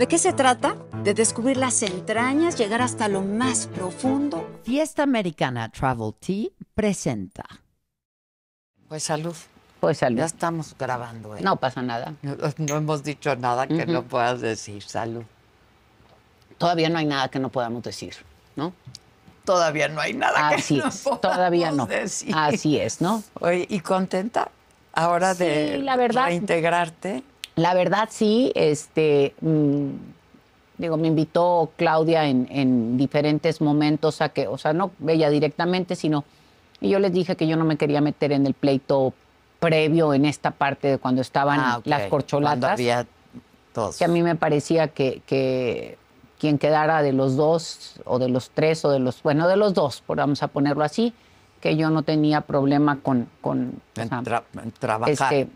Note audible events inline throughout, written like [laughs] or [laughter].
¿De qué se trata? De descubrir las entrañas, llegar hasta lo más profundo. Fiesta Americana Travel Tea presenta. Pues salud. Pues salud. Ya estamos grabando. ¿eh? No pasa nada. No, hemos dicho nada que no puedas decir. Salud. Todavía no hay nada que no podamos decir, ¿no? Todavía no hay nada Así que es. no todavía no. Así es, ¿no? Oye, ¿y contenta ahora de la verdad, la verdad sí, este, mm, digo, me invitó Claudia en, diferentes momentos a que, o sea, no ella directamente, sino, y yo les dije que yo no me quería meter en el pleito previo en esta parte de cuando estaban ah, las corcholatas. Que a mí me parecía que, quien quedara de los dos, o de los tres, o de los, bueno, de los dos, vamos a ponerlo así, que yo no tenía problema con... con en trabajar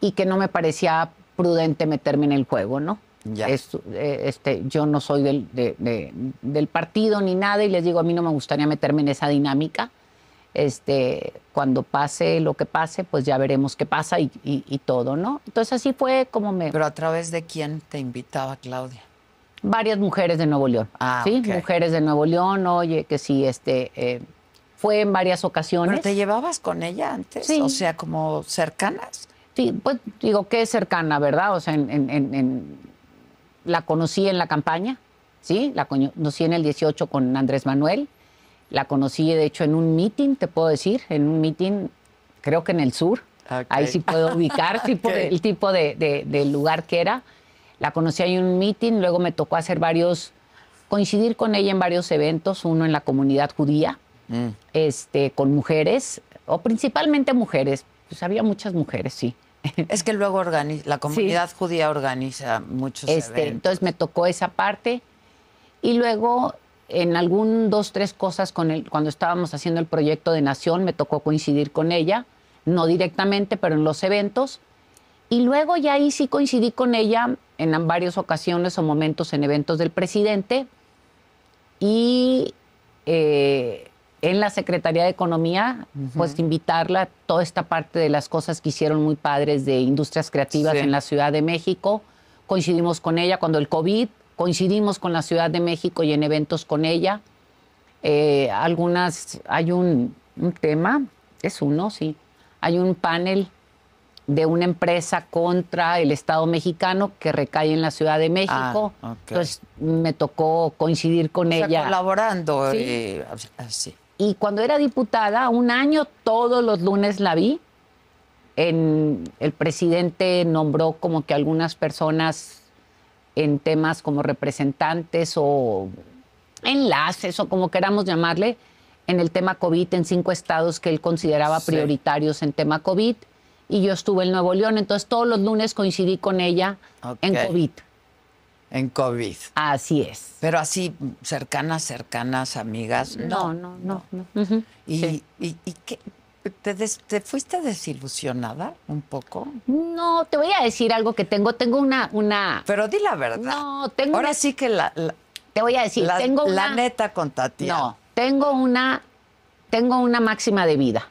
y que no me parecía prudente meterme en el juego, ¿no? Ya. Eh, este, yo no soy del, del, partido ni nada y les digo, a mí no me gustaría meterme en esa dinámica. Este, cuando pase lo que pase, pues ya veremos qué pasa y, todo, ¿no? Entonces así fue como me... Pero a través de quién te invitaba Claudia? Varias mujeres de Nuevo León. Ah, sí, mujeres de Nuevo León, oye, que sí, este... Eh, fue en varias ocasiones. ¿Pero te llevabas con ella antes? Sí. O sea, como cercanas pues digo que es cercana, ¿verdad? O sea, la conocí en la campaña, ¿sí? La conocí en el 18 con Andrés Manuel, la conocí de hecho en un meeting, te puedo decir, en un meeting, creo que en el sur, ahí sí puedo ubicar [laughs] el tipo de, lugar que era. La conocí ahí en un meeting, luego me tocó hacer varios, coincidir con ella en varios eventos, uno en la comunidad judía, mm. este, con mujeres, o principalmente mujeres, pues había muchas mujeres, sí [laughs] Es que luego la comunidad judía organiza muchos este, eventos. Entonces me tocó esa parte y luego en algún dos, tres cosas con el, cuando estábamos haciendo el proyecto de Nación me tocó coincidir con ella, no directamente, pero en los eventos. Y luego ya ahí sí coincidí con ella en varias ocasiones o momentos en eventos del presidente y... Eh, en la Secretaría de Economía, pues invitarla toda esta parte de las cosas que hicieron muy padres de industrias creativas en la Ciudad de México. Coincidimos con ella cuando el COVID, coincidimos con la Ciudad de México y en eventos con ella. Eh, algunas, hay un, tema, es uno, sí. Hay un panel de una empresa contra el Estado mexicano que recae en la Ciudad de México. Ah, Entonces me tocó coincidir con o sea, ella. Colaborando. Sí. Eh, y cuando era diputada, un año todos los lunes la vi. En, el presidente nombró como que algunas personas en temas como representantes o enlaces o como queramos llamarle, en el tema COVID en cinco estados que él consideraba prioritarios en tema COVID. Y yo estuve en Nuevo León, entonces todos los lunes coincidí con ella en COVID. En COVID. Así es. Pero así, cercanas, cercanas, amigas. No, no, no. ¿Y, qué, ¿Te, fuiste desilusionada un poco? No, te voy a decir algo que tengo. Tengo una. Pero di la verdad. No, tengo. Ahora sí que la, Te voy a decir, tengo una. La neta con Tatiana. No, tengo una. Tengo una máxima de vida.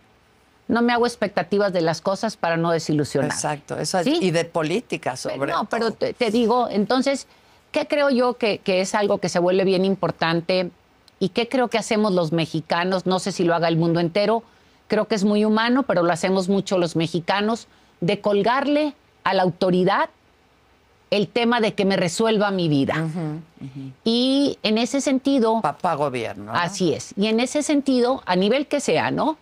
No me hago expectativas de las cosas para no desilusionar. Exacto, eso y de política sobre. No, pero te digo, entonces ¿Qué creo yo que, es algo que se vuelve bien importante y qué creo que hacemos los mexicanos? No sé si lo haga el mundo entero, creo que es muy humano, pero lo hacemos mucho los mexicanos, de colgarle a la autoridad el tema de que me resuelva mi vida. Y en ese sentido... Papá gobierno. Así es. Y en ese sentido, a nivel que sea, ¿no?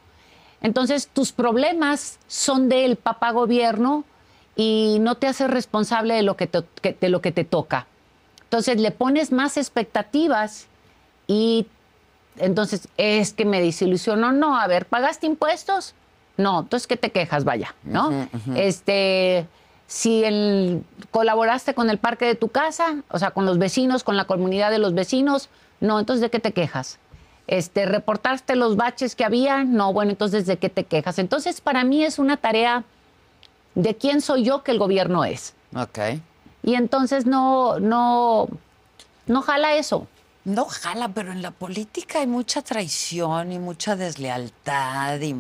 Entonces, tus problemas son del papá gobierno y no te haces responsable de lo que de lo que te toca. Entonces le pones más expectativas y entonces es que me desilusionó. No, a ver, ¿pagaste impuestos? No, entonces ¿qué te quejas? Vaya, ¿no? Este, si el, colaboraste con el parque de tu casa, o sea, con los vecinos, con la comunidad de los vecinos, no, entonces ¿de qué te quejas? Este, reportaste los baches que había, no, bueno, entonces ¿de qué te quejas? Entonces para mí es una tarea de quién soy yo que el gobierno es. OK y entonces no, no, no jala eso. No jala, pero en la política hay mucha traición y mucha deslealtad. Y...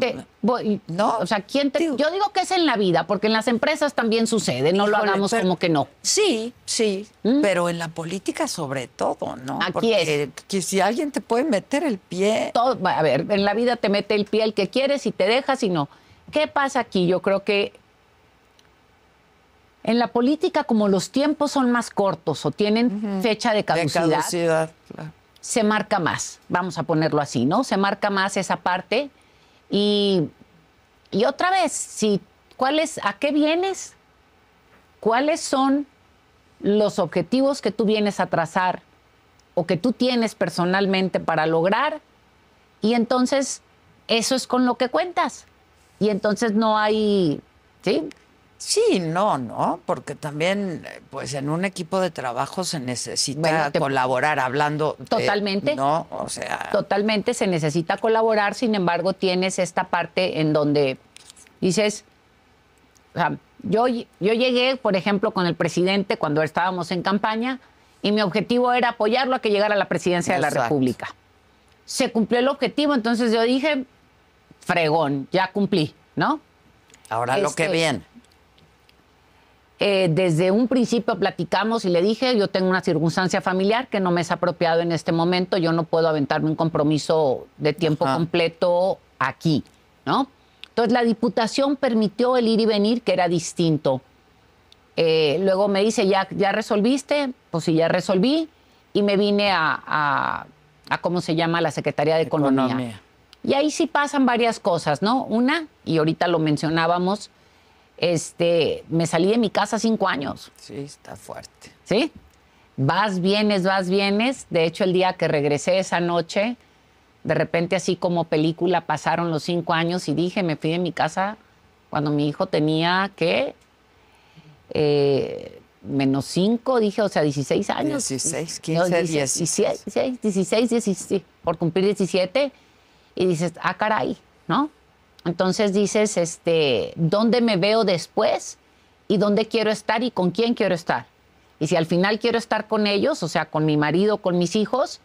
no, o sea, ¿quién te... yo digo que es en la vida, porque en las empresas también sucede, no lo hagamos como que no. Sí, sí, ¿Mm? pero en la política sobre todo, ¿no? Aquí es. Que si alguien te puede meter el pie. Todo, a ver, en la vida te mete el pie el que quieres y te dejas y no. ¿Qué pasa aquí? Yo creo que en la política, como los tiempos son más cortos o tienen fecha de caducidad, se marca más, vamos a ponerlo así, ¿no? Se marca más esa parte. Y, otra vez, si, ¿a qué vienes? ¿Cuáles son los objetivos que tú vienes a trazar o que tú tienes personalmente para lograr? Y entonces, eso es con lo que cuentas. Y entonces no hay, ¿sí? Sí, no, no, porque también, pues en un equipo de trabajo se necesita colaborar, hablando. Totalmente. no, o sea. Totalmente se necesita colaborar, sin embargo, tienes esta parte en donde dices, yo, yo llegué, por ejemplo, con el presidente cuando estábamos en campaña y mi objetivo era apoyarlo a que llegara a la presidencia de la República. Se cumplió el objetivo, entonces yo dije, fregón, ya cumplí, ¿no? Ahora lo que este, viene. Eh, desde un principio platicamos y le dije, yo tengo una circunstancia familiar que no me es apropiado en este momento, yo no puedo aventarme un compromiso de tiempo completo aquí, ¿no? Entonces la diputación permitió el ir y venir que era distinto. Eh, luego me dice, ¿Ya, ¿ya resolviste? Pues sí, ya resolví y me vine a, a, ¿cómo se llama? La Secretaría de Economía. Economía. Y ahí sí pasan varias cosas, ¿no? Una, y ahorita lo mencionábamos, este, me salí de mi casa cinco años. Sí, está fuerte. ¿Sí? Vas, vienes, vas, vienes. De hecho, el día que regresé esa noche, de repente así como película pasaron los cinco años y dije, me fui de mi casa cuando mi hijo tenía, ¿qué? Eh, menos 5, dije, o sea, 16 años. 16, 15, no, 16, 16, 16, 16, por cumplir 17. Y dices, ah, caray, ¿no? Entonces dices, este, ¿dónde me veo después? ¿Y dónde quiero estar y con quién quiero estar? Y si al final quiero estar con ellos, o sea, con mi marido, con mis hijos,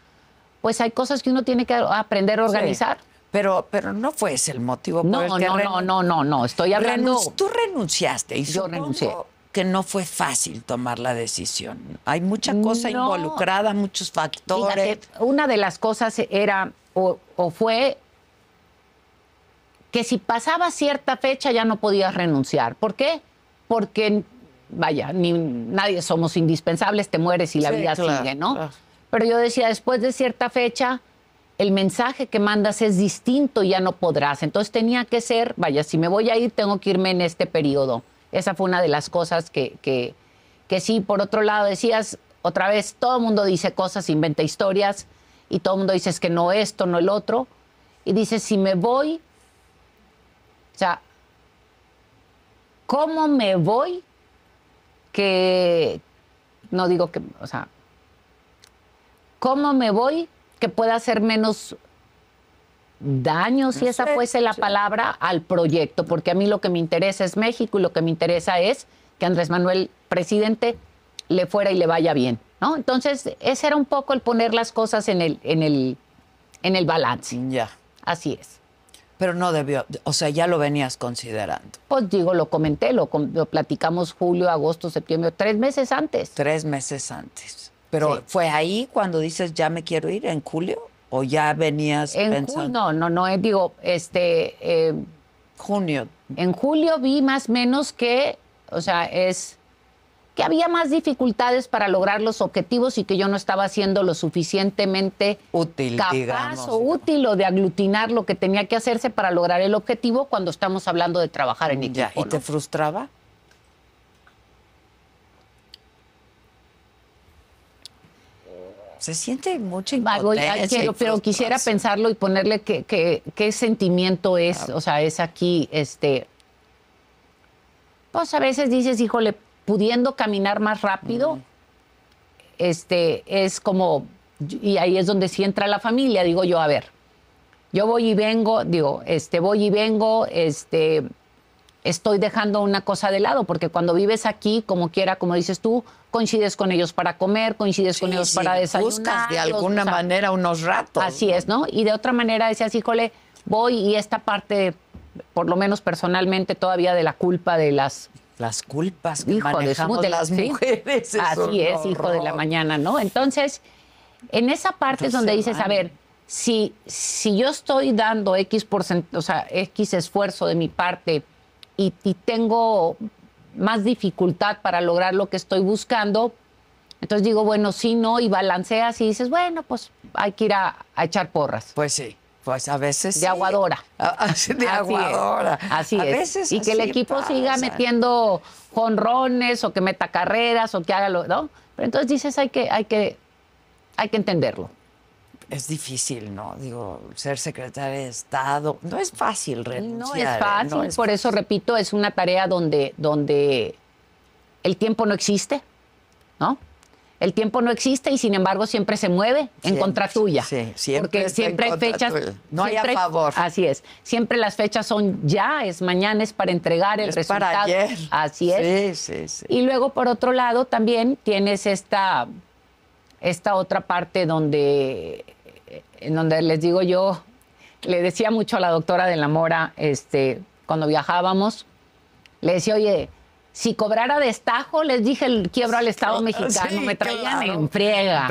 pues hay cosas que uno tiene que aprender a organizar. pero, pero no fue ese el motivo. No, por el no, que no, no, no, no, estoy hablando. tú renunciaste y yo renuncié. Que no fue fácil tomar la decisión. Hay mucha cosa involucrada, muchos factores. una de las cosas era o fue que si pasaba cierta fecha ya no podías renunciar. ¿Por qué? Porque, vaya, ni, nadie somos indispensables, te mueres y la vida sigue, ¿no? Pero yo decía, después de cierta fecha, el mensaje que mandas es distinto y ya no podrás. Entonces tenía que ser, vaya, si me voy a ir, tengo que irme en este periodo. Esa fue una de las cosas que, que, que sí, por otro lado, decías, otra vez, todo el mundo dice cosas, inventa historias, y todo el mundo dice que no esto, no el otro. Y dices, si me voy, o sea, ¿cómo me voy que, no digo que, o sea, ¿cómo me voy que pueda hacer menos daño, si esa fuese la palabra, al proyecto? Porque a mí lo que me interesa es México y lo que me interesa es que Andrés Manuel, presidente, le fuera y le vaya bien, ¿no? Entonces, ese era un poco el poner las cosas en el, en el, en el balance. Ya. Así es. Pero no debió, o sea, ya lo venías considerando. Pues digo, lo comenté, lo, platicamos julio, agosto, septiembre, tres meses antes. Tres meses antes. Pero fue ahí cuando dices, ya me quiero ir, en julio, o ya venías pensando. no, no, no, eh, digo, este... Eh, junio. En julio vi más o menos que, o sea, es que había más dificultades para lograr los objetivos y que yo no estaba haciendo lo suficientemente útil, capaz o útil o de aglutinar lo que tenía que hacerse para lograr el objetivo cuando estamos hablando de trabajar en equipo. ¿Y te frustraba? Se siente mucho pero quisiera pensarlo y ponerle qué sentimiento es, o sea, es aquí, este... Pues a veces dices, híjole, pudiendo caminar más rápido, este, es como, y ahí es donde sí entra la familia, digo yo, a ver, yo voy y vengo, digo, este, voy y vengo, este, estoy dejando una cosa de lado, porque cuando vives aquí, como quiera, como dices tú, coincides con ellos para comer, coincides con ellos para desayunar. Buscas de alguna manera unos ratos. Así es, ¿no? Y de otra manera decías, híjole, voy y esta parte, por lo menos personalmente, todavía de la culpa de las las culpas que manejamos de, las mujeres. Así es, hijo de la mañana, ¿no? Entonces, en esa parte es donde dices, a ver, si, si yo estoy dando X, o sea, X esfuerzo de mi parte y, tengo más dificultad para lograr lo que estoy buscando, entonces digo, bueno, sí, no, y balanceas y dices, bueno, pues hay que ir a echar porras. Pues sí. Pues a veces. De aguadora. Ah, ah, de aguadora. Así es. y que el equipo siga metiendo jonrones o que meta carreras o que haga lo. ¿no? Pero entonces dices, hay que, hay que, hay que entenderlo. Es difícil, ¿no? Digo, ser secretaria de Estado no es fácil renunciar. No es ¿eh? fácil, por eso repito, es una tarea donde, donde el tiempo no existe, ¿no? El tiempo no existe y sin embargo siempre se mueve en contra tuya. Sí, siempre. Porque siempre hay fechas. Tuya. No hay a favor. Así es. Siempre las fechas son ya, es mañana, es para entregar el resultado. Así es. Sí, sí, sí. Y luego, por otro lado, también tienes esta, esta otra parte donde, en donde les digo yo, le decía mucho a la doctora de la Mora, este, cuando viajábamos, le decía, oye, si cobrara destajo, les dije el quiebro al Estado oh, mexicano, me traían en friega.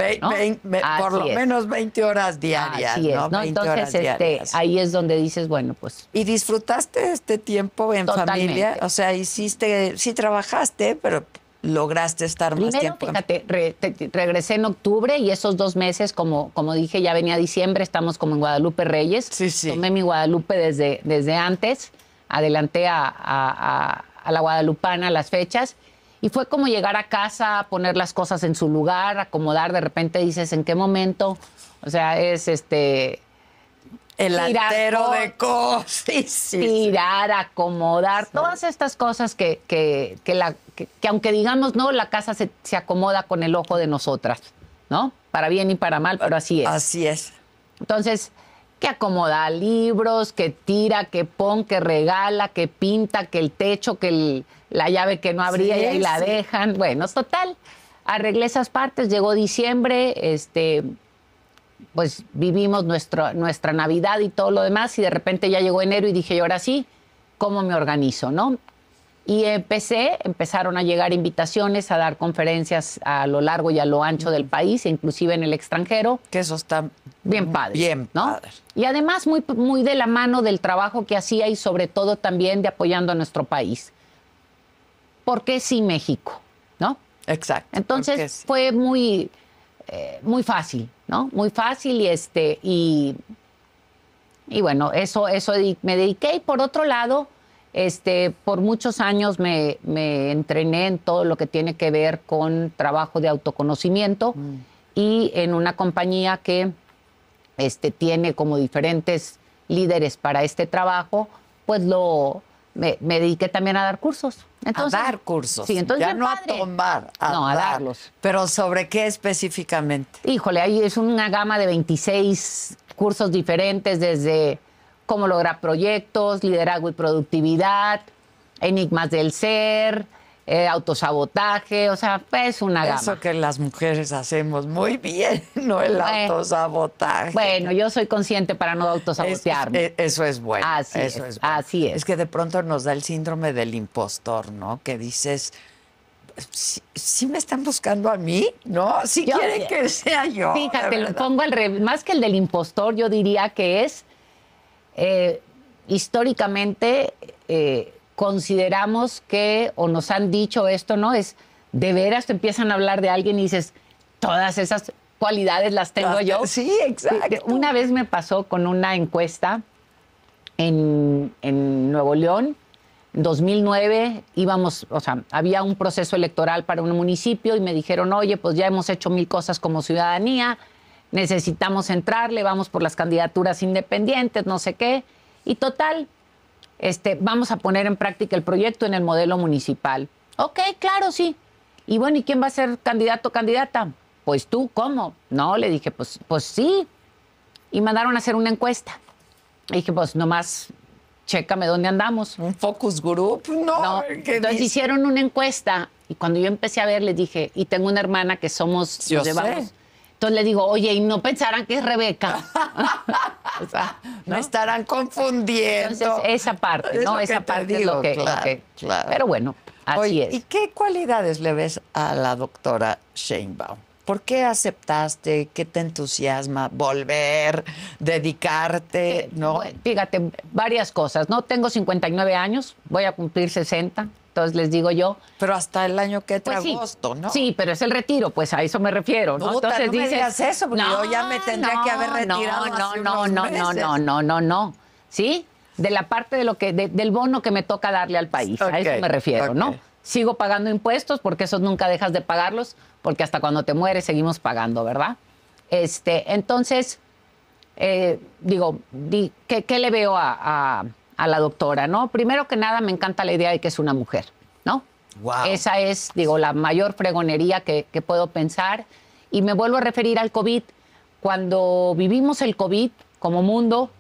por lo menos 20 horas diarias. Así es, Entonces, este, ahí es donde dices, bueno, pues. ¿Y disfrutaste este tiempo en familia? O sea, hiciste, sí trabajaste, pero lograste estar más tiempo. Fíjate, regresé en octubre y esos dos meses, como, como dije, ya venía diciembre, estamos como en Guadalupe Reyes. Sí, sí. Tomé mi Guadalupe desde, desde antes, adelanté a a la Guadalupana las fechas. Y fue como llegar a casa, poner las cosas en su lugar, acomodar. De repente dices, ¿en qué momento? O sea, es este. El altero de cosas. [laughs] tirar, acomodar. Todas estas cosas que, que, la, que, aunque digamos no, la casa se, se acomoda con el ojo de nosotras, ¿no? Para bien y para mal, pero así es. Así es. Entonces, que acomoda libros, que tira, que pon, que regala, que pinta, que el techo, que la llave que no abría y ahí la dejan. Bueno, total, arreglé esas partes, llegó diciembre, este, pues vivimos nuestra Navidad y todo lo demás y de repente ya llegó enero y dije, yo ahora sí, ¿cómo me organizo? ¿no? Y empecé, empezaron a llegar invitaciones a dar conferencias a lo largo y a lo ancho del país, inclusive en el extranjero. Que eso está bien mm, padre. Bien ¿no? Y además muy, muy de la mano del trabajo que hacía y sobre todo también de apoyando a nuestro país. Porque sí México? ¿No? Exacto. Entonces fue muy, eh, muy fácil, ¿no? Muy fácil y este, y, y bueno, eso, eso me dediqué. Y por otro lado, este, por muchos años me, entrené en todo lo que tiene que ver con trabajo de autoconocimiento mm. y en una compañía que este, tiene como diferentes líderes para este trabajo, pues lo me, dediqué también a dar cursos. a dar cursos. Sí, entonces ya no a tomar, a no, a darlos. Pero sobre qué específicamente? Híjole, ahí es una gama de 26 cursos diferentes desde cómo lograr proyectos, liderazgo y productividad, enigmas del ser, eh, autosabotaje, o sea, es una gama. Eso que las mujeres hacemos muy bien, [laughs] no el autosabotaje. Bueno, yo soy consciente para no autosabotearme. eso es bueno. Así es, es Así es. que de pronto nos da el síndrome del impostor, ¿no? Que dices, si, me están buscando a mí, ¿no? Si quieren que sea yo. Fíjate, pongo al Más que el del impostor, yo diría que es eh, históricamente eh, consideramos que, o nos han dicho esto, ¿no? Es, de veras te empiezan a hablar de alguien y dices, todas esas cualidades las tengo yo. Sí, exacto. Una vez me pasó con una encuesta en, en Nuevo León, en 2009 íbamos, o sea, había un proceso electoral para un municipio y me dijeron, oye, pues ya hemos hecho mil cosas como ciudadanía, necesitamos entrarle, vamos por las candidaturas independientes, no sé qué. Y total, este, vamos a poner en práctica el proyecto en el modelo municipal. Ok, claro, sí. Y bueno, ¿y quién va a ser candidato o candidata? Pues tú, ¿cómo? No, le dije, pues, pues sí. Y mandaron a hacer una encuesta. Le dije, pues nomás chécame dónde andamos. Un focus group, pues no. Entonces hicieron una encuesta y cuando yo empecé a ver, les dije, y tengo una hermana que somos, yo sé. Entonces le digo, oye, y no pensarán que es Rebeca. [laughs] [laughs] ¿no? Me estarán confundiendo. esa parte, ¿no? Esa parte es lo que, claro, Pero bueno, así es. ¿Y qué cualidades le ves a la doctora Sheinbaum? ¿Por qué aceptaste? ¿Qué te entusiasma? ¿Volver? ¿Dedicarte? Eh, ¿no? Fíjate, varias cosas. No tengo 59 años, voy a cumplir 60. Entonces les digo yo. Pero hasta el año que entra pues agosto, ¿no? Sí, pero es el retiro, pues a eso me refiero, ¿no? Entonces no eso, porque no, yo ya me tendría no, que haber retirado. No, no, no, no, no, no, no, no. ¿Sí? De la parte de lo que, del bono que me toca darle al país, a eso me refiero, ¿no? Sigo pagando impuestos, porque esos nunca dejas de pagarlos, porque hasta cuando te mueres seguimos pagando, ¿verdad? Este, entonces, eh, digo, ¿qué, le veo a a la doctora, ¿no? Primero que nada, me encanta la idea de que es una mujer, ¿no? Esa es, digo, la mayor fregonería que, puedo pensar. Y me vuelvo a referir al COVID. Cuando vivimos el COVID como mundo,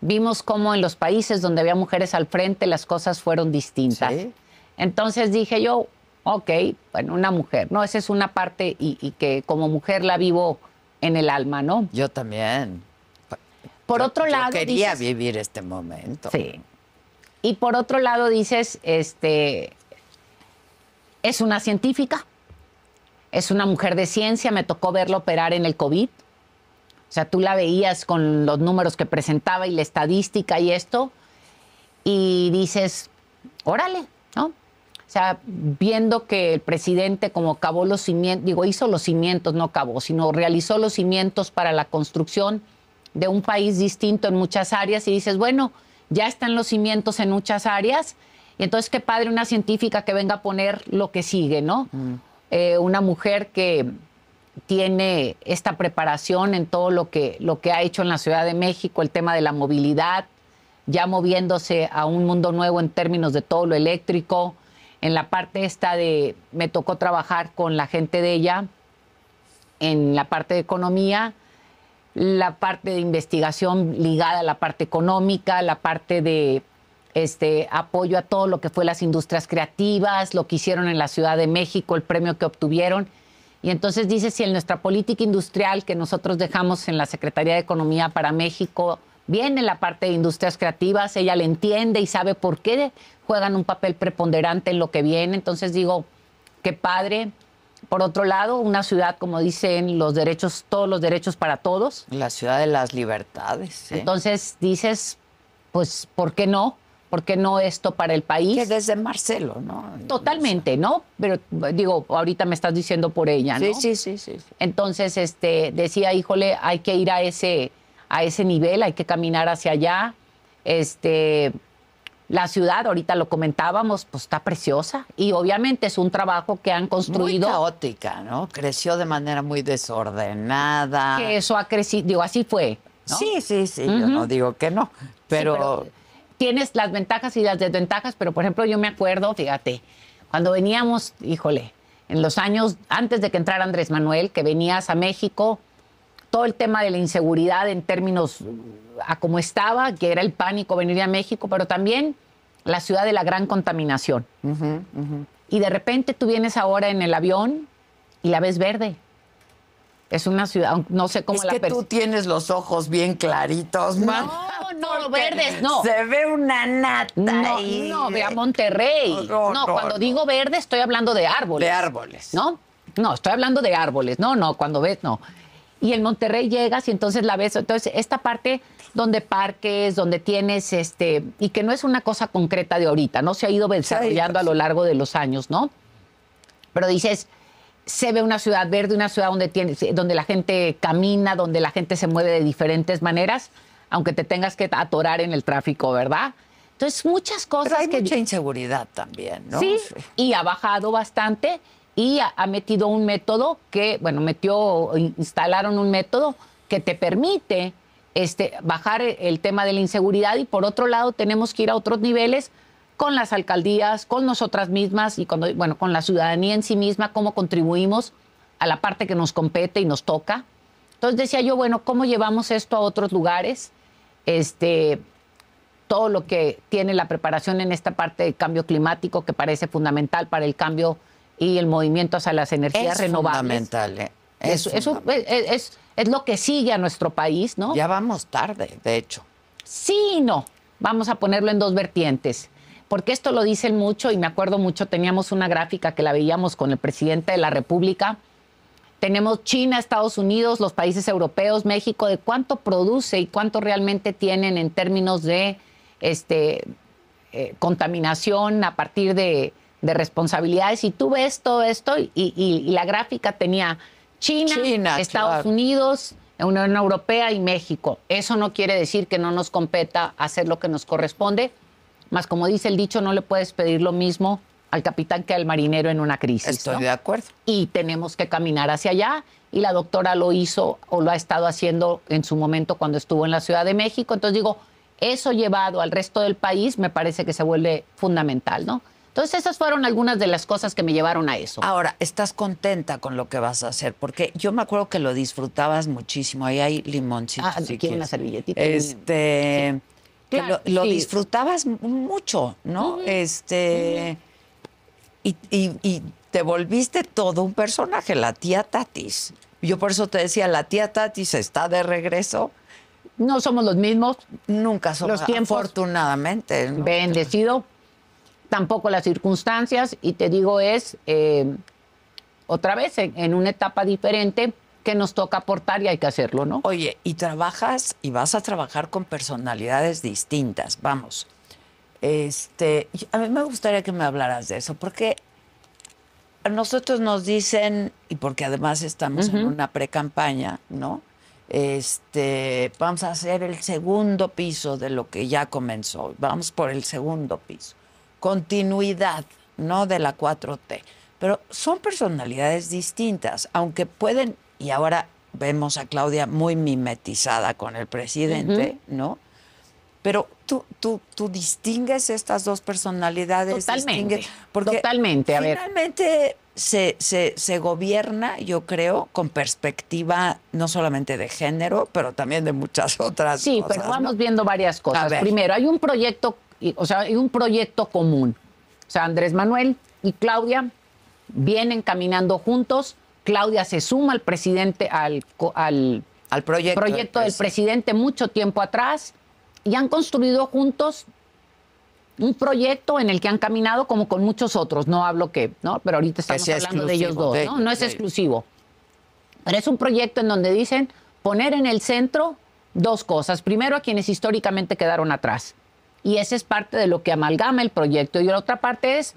vimos cómo en los países donde había mujeres al frente las cosas fueron distintas. Entonces dije yo, ok, bueno, una mujer, ¿no? Esa es una parte y, que como mujer la vivo en el alma, ¿no? Yo también. Por otro lado. Quería vivir este momento. Sí. Y por otro lado dices, este, es una científica, es una mujer de ciencia, me tocó verla operar en el COVID. O sea, tú la veías con los números que presentaba y la estadística y esto, y dices, órale, ¿no? O sea, viendo que el presidente como acabó los cimientos, digo, hizo los cimientos, no acabó, sino realizó los cimientos para la construcción de un país distinto en muchas áreas y dices, bueno, ya están los cimientos en muchas áreas, y entonces qué padre una científica que venga a poner lo que sigue, ¿no? Mm. Eh, una mujer que tiene esta preparación en todo lo que, lo que ha hecho en la Ciudad de México, el tema de la movilidad, ya moviéndose a un mundo nuevo en términos de todo lo eléctrico, en la parte esta de, me tocó trabajar con la gente de ella, en la parte de economía, la parte de investigación ligada a la parte económica, la parte de este apoyo a todo lo que fue las industrias creativas, lo que hicieron en la Ciudad de México, el premio que obtuvieron. Y entonces dice si en nuestra política industrial que nosotros dejamos en la Secretaría de Economía para México viene la parte de industrias creativas, ella le entiende y sabe por qué juegan un papel preponderante en lo que viene. Entonces digo, qué padre, por otro lado, una ciudad, como dicen, los derechos, todos los derechos para todos. La ciudad de las libertades. ¿eh? Entonces dices, pues, ¿por qué no? ¿Por qué no esto para el país? Que desde Marcelo, ¿no? Totalmente, ¿no? Pero digo, ahorita me estás diciendo por ella, ¿no? Sí, sí, sí, sí. Entonces, este, decía, híjole, hay que ir a ese, a ese nivel, hay que caminar hacia allá. Este, la ciudad, ahorita lo comentábamos, pues está preciosa y obviamente es un trabajo que han construido. Muy caótica, ¿no? Creció de manera muy desordenada. Que eso ha crecido, digo, así fue. Sí, sí, sí, yo no digo que no, pero... Tienes las ventajas y las desventajas, pero por ejemplo yo me acuerdo, fíjate, cuando veníamos, híjole, en los años antes de que entrara Andrés Manuel, que venías a México, todo el tema de la inseguridad en términos a cómo estaba, que era el pánico venir a México, pero también la ciudad de la gran contaminación. Y de repente tú vienes ahora en el avión y la ves verde. Es una ciudad, no sé cómo es la que tú tienes los ojos bien claritos, man. No, no, verdes, no. Se ve una nata. No, ahí. no, Monterrey. No, no cuando digo verde estoy hablando de árboles. De árboles. ¿No? No, estoy hablando de árboles. No, no, cuando ves, no. Y en Monterrey llegas y entonces la ves. Entonces, esta parte donde parques, donde tienes este, y que no es una cosa concreta de ahorita, ¿no? Se ha ido desarrollando a lo largo de los años, ¿no? Pero dices, se ve una ciudad verde, una ciudad donde, donde la gente camina, donde la gente se mueve de diferentes maneras, aunque te tengas que atorar en el tráfico, ¿verdad? Entonces, muchas cosas. Pero hay mucha inseguridad también, ¿no? Sí, y ha bajado bastante y ha, metido un método que, bueno, metió, instalaron un método que te permite este, bajar el tema de la inseguridad y por otro lado tenemos que ir a otros niveles con las alcaldías, con nosotras mismas y cuando, bueno, con la ciudadanía en sí misma, cómo contribuimos a la parte que nos compete y nos toca. Entonces decía yo, bueno, ¿cómo llevamos esto a otros lugares? Este, todo lo que tiene la preparación en esta parte del cambio climático que parece fundamental para el cambio y el movimiento hacia las energías renovables. Fundamental, eh. Eso, e, e, es, lo que sigue a nuestro país, ¿no? Ya vamos tarde, de hecho. Sí y no. Vamos a ponerlo en dos vertientes. Porque esto lo dicen mucho y me acuerdo mucho, teníamos una gráfica que la veíamos con el presidente de la República. Tenemos China, Estados Unidos, los países europeos, México, de cuánto produce y cuánto realmente tienen en términos de este, eh, contaminación a partir de, responsabilidades. Y tú ves todo esto y la gráfica tenía China, Estados Unidos, Unión Europea y México. Eso no quiere decir que no nos competa hacer lo que nos corresponde, más como dice el dicho, no le puedes pedir lo mismo al capitán que al marinero en una crisis. Estoy de acuerdo. Y tenemos que caminar hacia allá. Y la doctora lo hizo o lo ha estado haciendo en su momento cuando estuvo en la Ciudad de México. Entonces digo, eso llevado al resto del país me parece que se vuelve fundamental, ¿no? Entonces esas fueron algunas de las cosas que me llevaron a eso. Ahora, ¿estás contenta con lo que vas a hacer? Porque yo me acuerdo que lo disfrutabas muchísimo. Ahí hay limoncitos. Ah, si una servilletita. Este, lo, disfrutabas mucho, ¿no? Este, y, te volviste todo un personaje, la tía Tatis. Yo por eso te decía, la tía Tatis está de regreso no somos los mismos. Nunca somos. Los Afortunadamente. Bendecido tampoco las circunstancias y te digo es eh, otra vez en, una etapa diferente que nos toca aportar y hay que hacerlo, ¿no? Oye, y trabajas y vas a trabajar con personalidades distintas, vamos. Este, a mí me gustaría que me hablaras de eso, porque a nosotros nos dicen, y porque además estamos en una pre-campaña, ¿no? Este, vamos a hacer el segundo piso de lo que ya comenzó, vamos por el segundo piso continuidad, ¿no? De la 4T. Pero son personalidades distintas, aunque pueden, y ahora vemos a Claudia muy mimetizada con el presidente, ¿no? Pero tú, tú, tú distingues estas dos personalidades. Totalmente. Porque totalmente, Finalmente se, se, gobierna, yo creo, con perspectiva no solamente de género, pero también de muchas [laughs] otras sí, pero vamos viendo varias cosas. Primero, hay un proyecto o sea, hay un proyecto común. O sea, Andrés Manuel y Claudia vienen caminando juntos. Claudia se suma al presidente, al, al, proyecto, proyecto del, pues. presidente mucho tiempo atrás y han construido juntos un proyecto en el que han caminado como con muchos otros. No hablo que, ¿no? Pero ahorita estamos hablando de ellos dos, ¿no? No es exclusivo. Pero es un proyecto en donde dicen poner en el centro dos cosas. Primero, a quienes históricamente quedaron atrás y esa es parte de lo que amalgama el proyecto. Y la otra parte es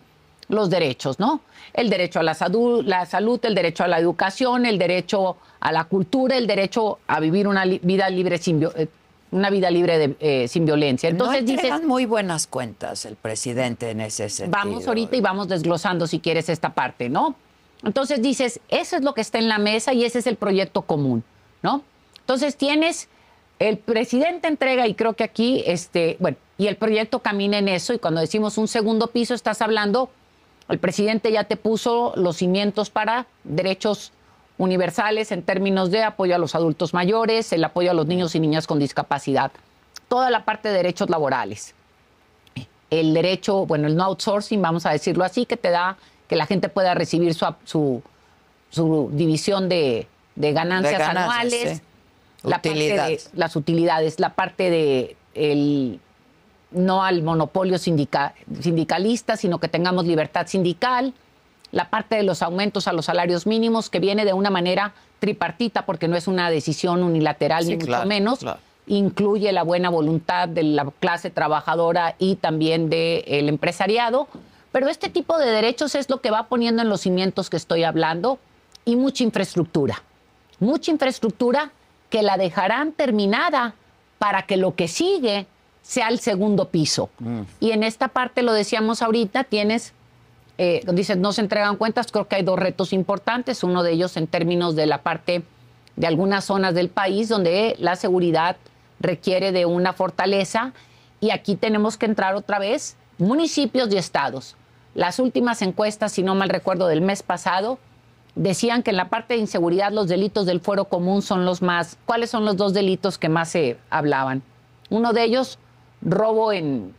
los derechos, ¿no? El derecho a la salud, la salud, el derecho a la educación, el derecho a la cultura, el derecho a vivir una vida libre sin eh, una vida libre eh, sin violencia. Entonces no dices muy buenas cuentas el presidente en ese sentido. Vamos ahorita y vamos desglosando si quieres esta parte, ¿no? Entonces dices, eso es lo que está en la mesa y ese es el proyecto común, ¿no? Entonces tienes el presidente entrega y creo que aquí este, bueno, y el proyecto camina en eso. Y cuando decimos un segundo piso, estás hablando, el presidente ya te puso los cimientos para derechos universales en términos de apoyo a los adultos mayores, el apoyo a los niños y niñas con discapacidad, toda la parte de derechos laborales, el derecho, bueno, el no outsourcing, vamos a decirlo así, que te da que la gente pueda recibir su, su, su división de, ganancias anuales, la las utilidades, la parte de no al monopolio sindicalista, sino que tengamos libertad sindical, la parte de los aumentos a los salarios mínimos, que viene de una manera tripartita, porque no es una decisión unilateral ni mucho menos, incluye la buena voluntad de la clase trabajadora y también del empresariado. Pero este tipo de derechos es lo que va poniendo en los cimientos que estoy hablando y mucha infraestructura. Mucha infraestructura que la dejarán terminada para que lo que sigue sea el segundo piso. Mm. Y en esta parte, lo decíamos ahorita, tienes, eh, dices, no se entregan cuentas, creo que hay dos retos importantes, uno de ellos en términos de la parte de algunas zonas del país donde la seguridad requiere de una fortaleza y aquí tenemos que entrar otra vez municipios y estados. Las últimas encuestas, si no mal recuerdo, del mes pasado, decían que en la parte de inseguridad los delitos del fuero común son los más. ¿Cuáles son los dos delitos que más se hablaban? Uno de ellos, robo en,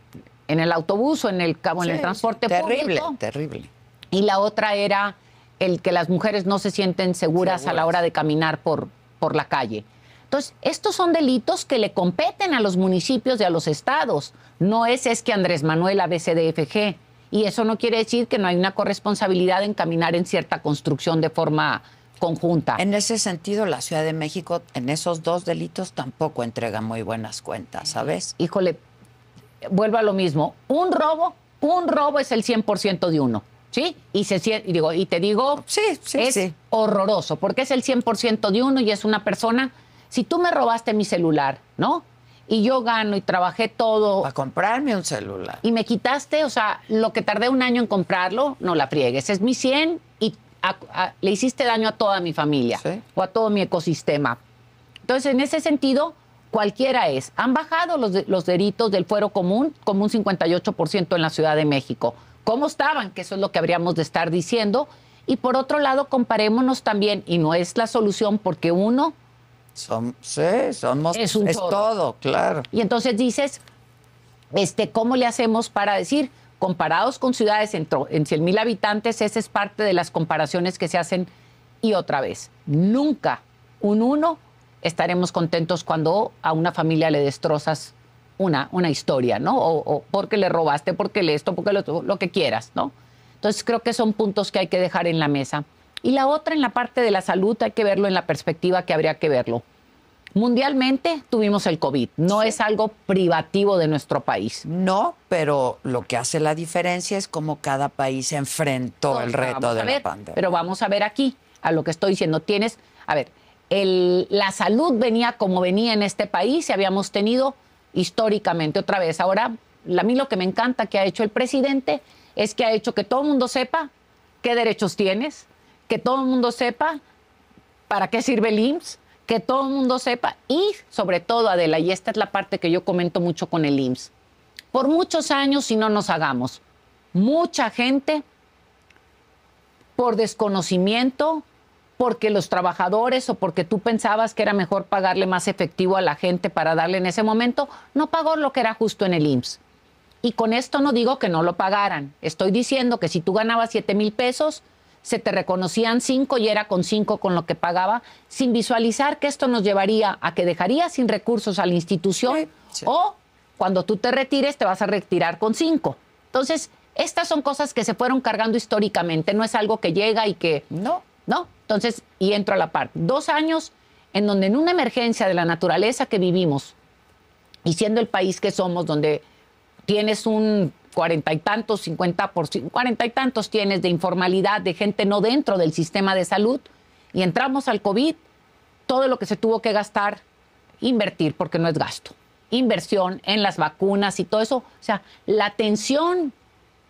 en el autobús o en el, en el transporte terrible, público. Terrible, Y la otra era el que las mujeres no se sienten seguras, a la hora de caminar por, por la calle. Entonces, estos son delitos que le competen a los municipios y a los estados. No es, es que Andrés Manuel ABCDFG. Y eso no quiere decir que no hay una corresponsabilidad en caminar en cierta construcción de forma conjunta. En ese sentido, la Ciudad de México en esos dos delitos tampoco entrega muy buenas cuentas, ¿sabes? Híjole, vuelvo a lo mismo, un robo, un robo es el 100% de uno. ¿Sí? Y, se, y digo, y te digo, sí, sí, es horroroso, porque es el 100% de uno y es una persona. Si tú me robaste mi celular, ¿no? Y yo gano y trabajé todo. Para comprarme un celular. Y me quitaste, o sea, lo que tardé un año en comprarlo, no la friegues. Es mi 100 y le hiciste daño a toda mi familia o a todo mi ecosistema. Entonces, en ese sentido, cualquiera es. Han bajado los, los delitos del fuero común como un 58% en la Ciudad de México. ¿Cómo estaban? Que eso es lo que habríamos de estar diciendo. Y por otro lado, comparémonos también, y no es la solución porque uno... son, sí, somos... Es, es todo, claro. Y entonces dices, este, ¿cómo le hacemos para decir, comparados con ciudades en, en mil habitantes, esa es parte de las comparaciones que se hacen y otra vez, nunca un uno estaremos contentos cuando a una familia le destrozas una, una historia, ¿no? O, porque le robaste, porque le esto, porque lo, que quieras, ¿no? Entonces creo que son puntos que hay que dejar en la mesa. Y la otra en la parte de la salud hay que verlo en la perspectiva que habría que verlo. Mundialmente tuvimos el COVID, no es algo privativo de nuestro país. No, pero lo que hace la diferencia es cómo cada país enfrentó el reto de la pandemia. Pero vamos a ver aquí, a lo que estoy diciendo. Tienes, a ver, la salud venía como venía en este país y habíamos tenido históricamente otra vez. Ahora, a mí lo que me encanta que ha hecho el presidente es que ha hecho que todo el mundo sepa qué derechos tienes, que todo el mundo sepa para qué sirve el IMSS, que todo el mundo sepa y sobre todo, Adela, y esta es la parte que yo comento mucho con el IMSS, por muchos años si no nos hagamos, mucha gente por desconocimiento, porque los trabajadores o porque tú pensabas que era mejor pagarle más efectivo a la gente para darle en ese momento, no pagó lo que era justo en el IMSS. Y con esto no digo que no lo pagaran. Estoy diciendo que si tú ganabas 7 mil pesos, se te reconocían 5 y era con 5 con lo que pagaba, sin visualizar que esto nos llevaría a que dejaría sin recursos a la institución o cuando tú te retires te vas a retirar con 5. Entonces, estas son cosas que se fueron cargando históricamente, no es algo que llega y que... No. No, entonces, y entro a la par. Dos años en donde en una emergencia de la naturaleza que vivimos y siendo el país que somos, donde tienes un cuarenta y tantos, cincuenta por cuarenta y tantos tienes de informalidad, de gente no dentro del sistema de salud, y entramos al COVID, todo lo que se tuvo que gastar, invertir, porque no es gasto, inversión en las vacunas y todo eso, o sea, la atención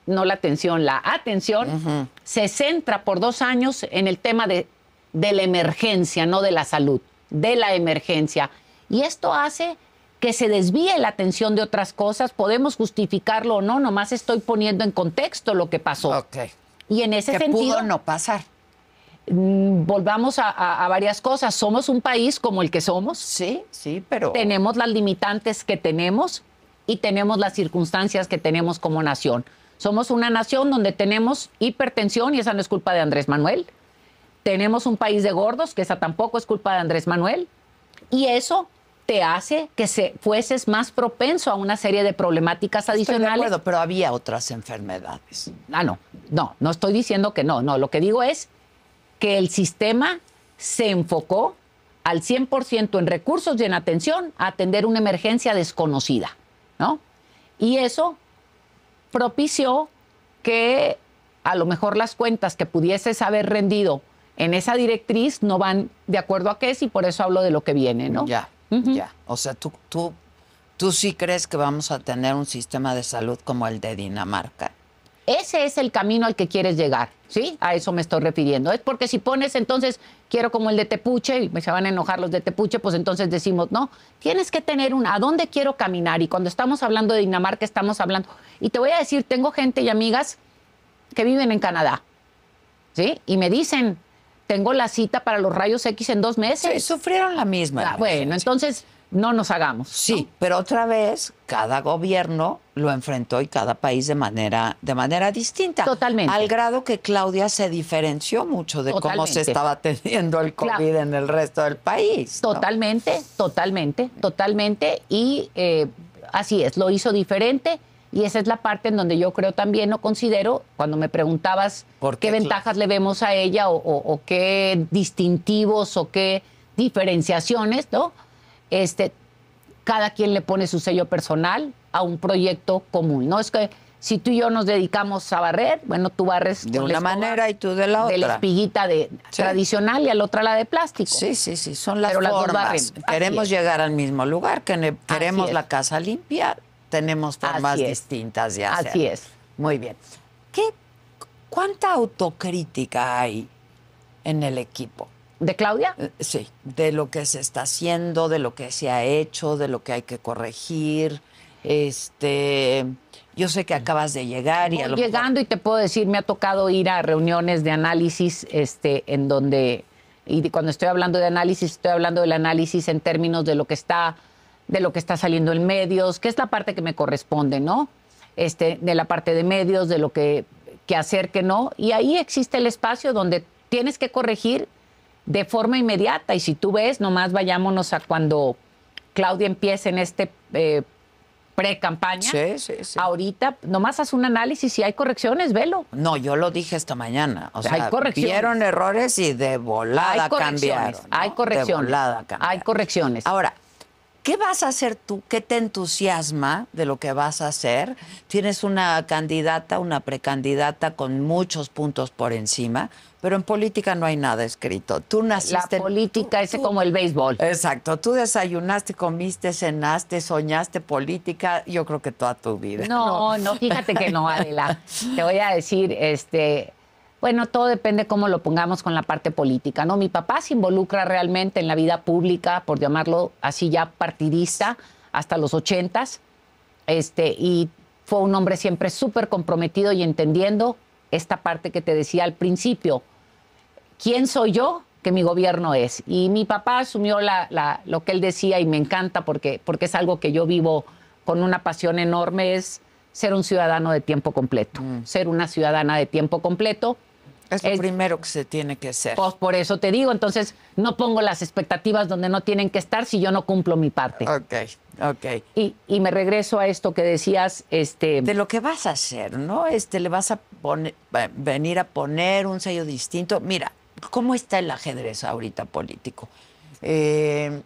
no la atención, la atención se centra por dos años en el tema de, la emergencia, no de la salud, de la emergencia. Y esto hace que se desvíe la atención de otras cosas, podemos justificarlo o no, nomás estoy poniendo en contexto lo que pasó. Okay. Y en ese Pudo no pasar. Mm, volvamos a, a, varias cosas. Somos un país como el que somos. Sí, sí, pero... Tenemos las limitantes que tenemos y tenemos las circunstancias que tenemos como nación. Somos una nación donde tenemos hipertensión y esa no es culpa de Andrés Manuel. Tenemos un país de gordos, que esa tampoco es culpa de Andrés Manuel. Y eso te hace que se fueses más propenso a una serie de problemáticas adicionales. de acuerdo, pero había otras enfermedades. Ah, no, no, no estoy diciendo que no, no, lo que digo es que el sistema se enfocó al 100% en recursos y en atención a atender una emergencia desconocida, ¿no? Y eso propició que a lo mejor las cuentas que pudieses haber rendido en esa directriz no van de acuerdo a qué es y por eso hablo de lo que viene, ¿no? Ya, ya. O sea, tú, tú, tú sí crees que vamos a tener un sistema de salud como el de Dinamarca. Ese es el camino al que quieres llegar, ¿sí? A eso me estoy refiriendo. Es porque si pones entonces, quiero como el de Tepuche, y se van a enojar los de Tepuche, pues entonces decimos, no, tienes que tener un a dónde quiero caminar. Y cuando estamos hablando de Dinamarca, estamos hablando. Y te voy a decir, tengo gente y amigas que viven en Canadá, ¿sí? Y me dicen, tengo la cita para los rayos X en dos meses. sufrieron la misma. Ah, bueno, entonces no nos hagamos. Sí, pero otra vez cada gobierno lo enfrentó y cada país de manera de manera distinta. Totalmente. Al grado que Claudia se diferenció mucho de cómo se estaba teniendo el COVID en el resto del país. Totalmente, totalmente, totalmente y eh, así es, lo hizo diferente. Y esa es la parte en donde yo creo también, no considero, cuando me preguntabas qué, ventajas le vemos a ella o, qué distintivos o qué diferenciaciones, ¿no? este, cada quien le pone su sello personal a un proyecto común. No es que si tú y yo nos dedicamos a barrer, bueno, tú barres de una manera y tú de la otra. De la espiguita de, tradicional y al la otra la de plástico. Sí, sí, sí, son las formas. queremos llegar al mismo lugar, queremos la casa limpia, tenemos formas distintas de hacer. Así es. Muy bien. ¿Qué, ¿Cuánta autocrítica hay en el equipo? ¿De Claudia? Eh, sí, de lo que se está haciendo, de lo que se ha hecho, de lo que hay que corregir. Este, yo sé que acabas de llegar y a lo llegando y te puedo decir, me ha tocado ir a reuniones de análisis, este, en donde y cuando estoy hablando de análisis estoy hablando del análisis en términos de lo que está de lo que está saliendo en medios, que es la parte que me corresponde, ¿no? Este, de la parte de medios, de lo que que hacer, que no, y ahí existe el espacio donde tienes que corregir de forma inmediata. Y si tú ves, nomás vayámonos a cuando Claudia empiece en este eh, pre-campaña. Sí, sí, sí. Ahorita, nomás haz un análisis, si hay correcciones, velo. No, yo lo dije esta mañana. O sea, Vieron errores y de volada hay cambiaron. Hay correcciones. De volada Hay correcciones. Ahora, ¿Qué vas a hacer tú? ¿Qué te entusiasma de lo que vas a hacer? Tienes una candidata, una precandidata con muchos puntos por encima, pero en política no hay nada escrito. Tú naciste. La política es como el béisbol. Exacto. Tú desayunaste, comiste, cenaste, soñaste política, yo creo que toda tu vida. No, no, no fíjate que no, [laughs] Adela. Te voy a decir, este, bueno, todo depende cómo lo pongamos con la parte política, ¿no? Mi papá se involucra realmente en la vida pública, por llamarlo así ya partidista, hasta los ochentas, este, y fue un hombre siempre súper comprometido y entendiendo esta parte que te decía al principio. ¿Quién soy yo? que mi gobierno es. Y mi papá asumió la, lo que él decía y me encanta porque, porque es algo que yo vivo con una pasión enorme, es ser un ciudadano de tiempo completo, mm. ser una ciudadana de tiempo completo es lo primero que se tiene que hacer. Pues por eso te digo, entonces no pongo las expectativas donde no tienen que estar si yo no cumplo mi parte. Ok, ok. Y, me regreso a esto que decías, este... De lo que vas a hacer, ¿no? Este, le vas a eh, venir a poner un sello distinto. Mira, ¿cómo está el ajedrez ahorita político? Eh,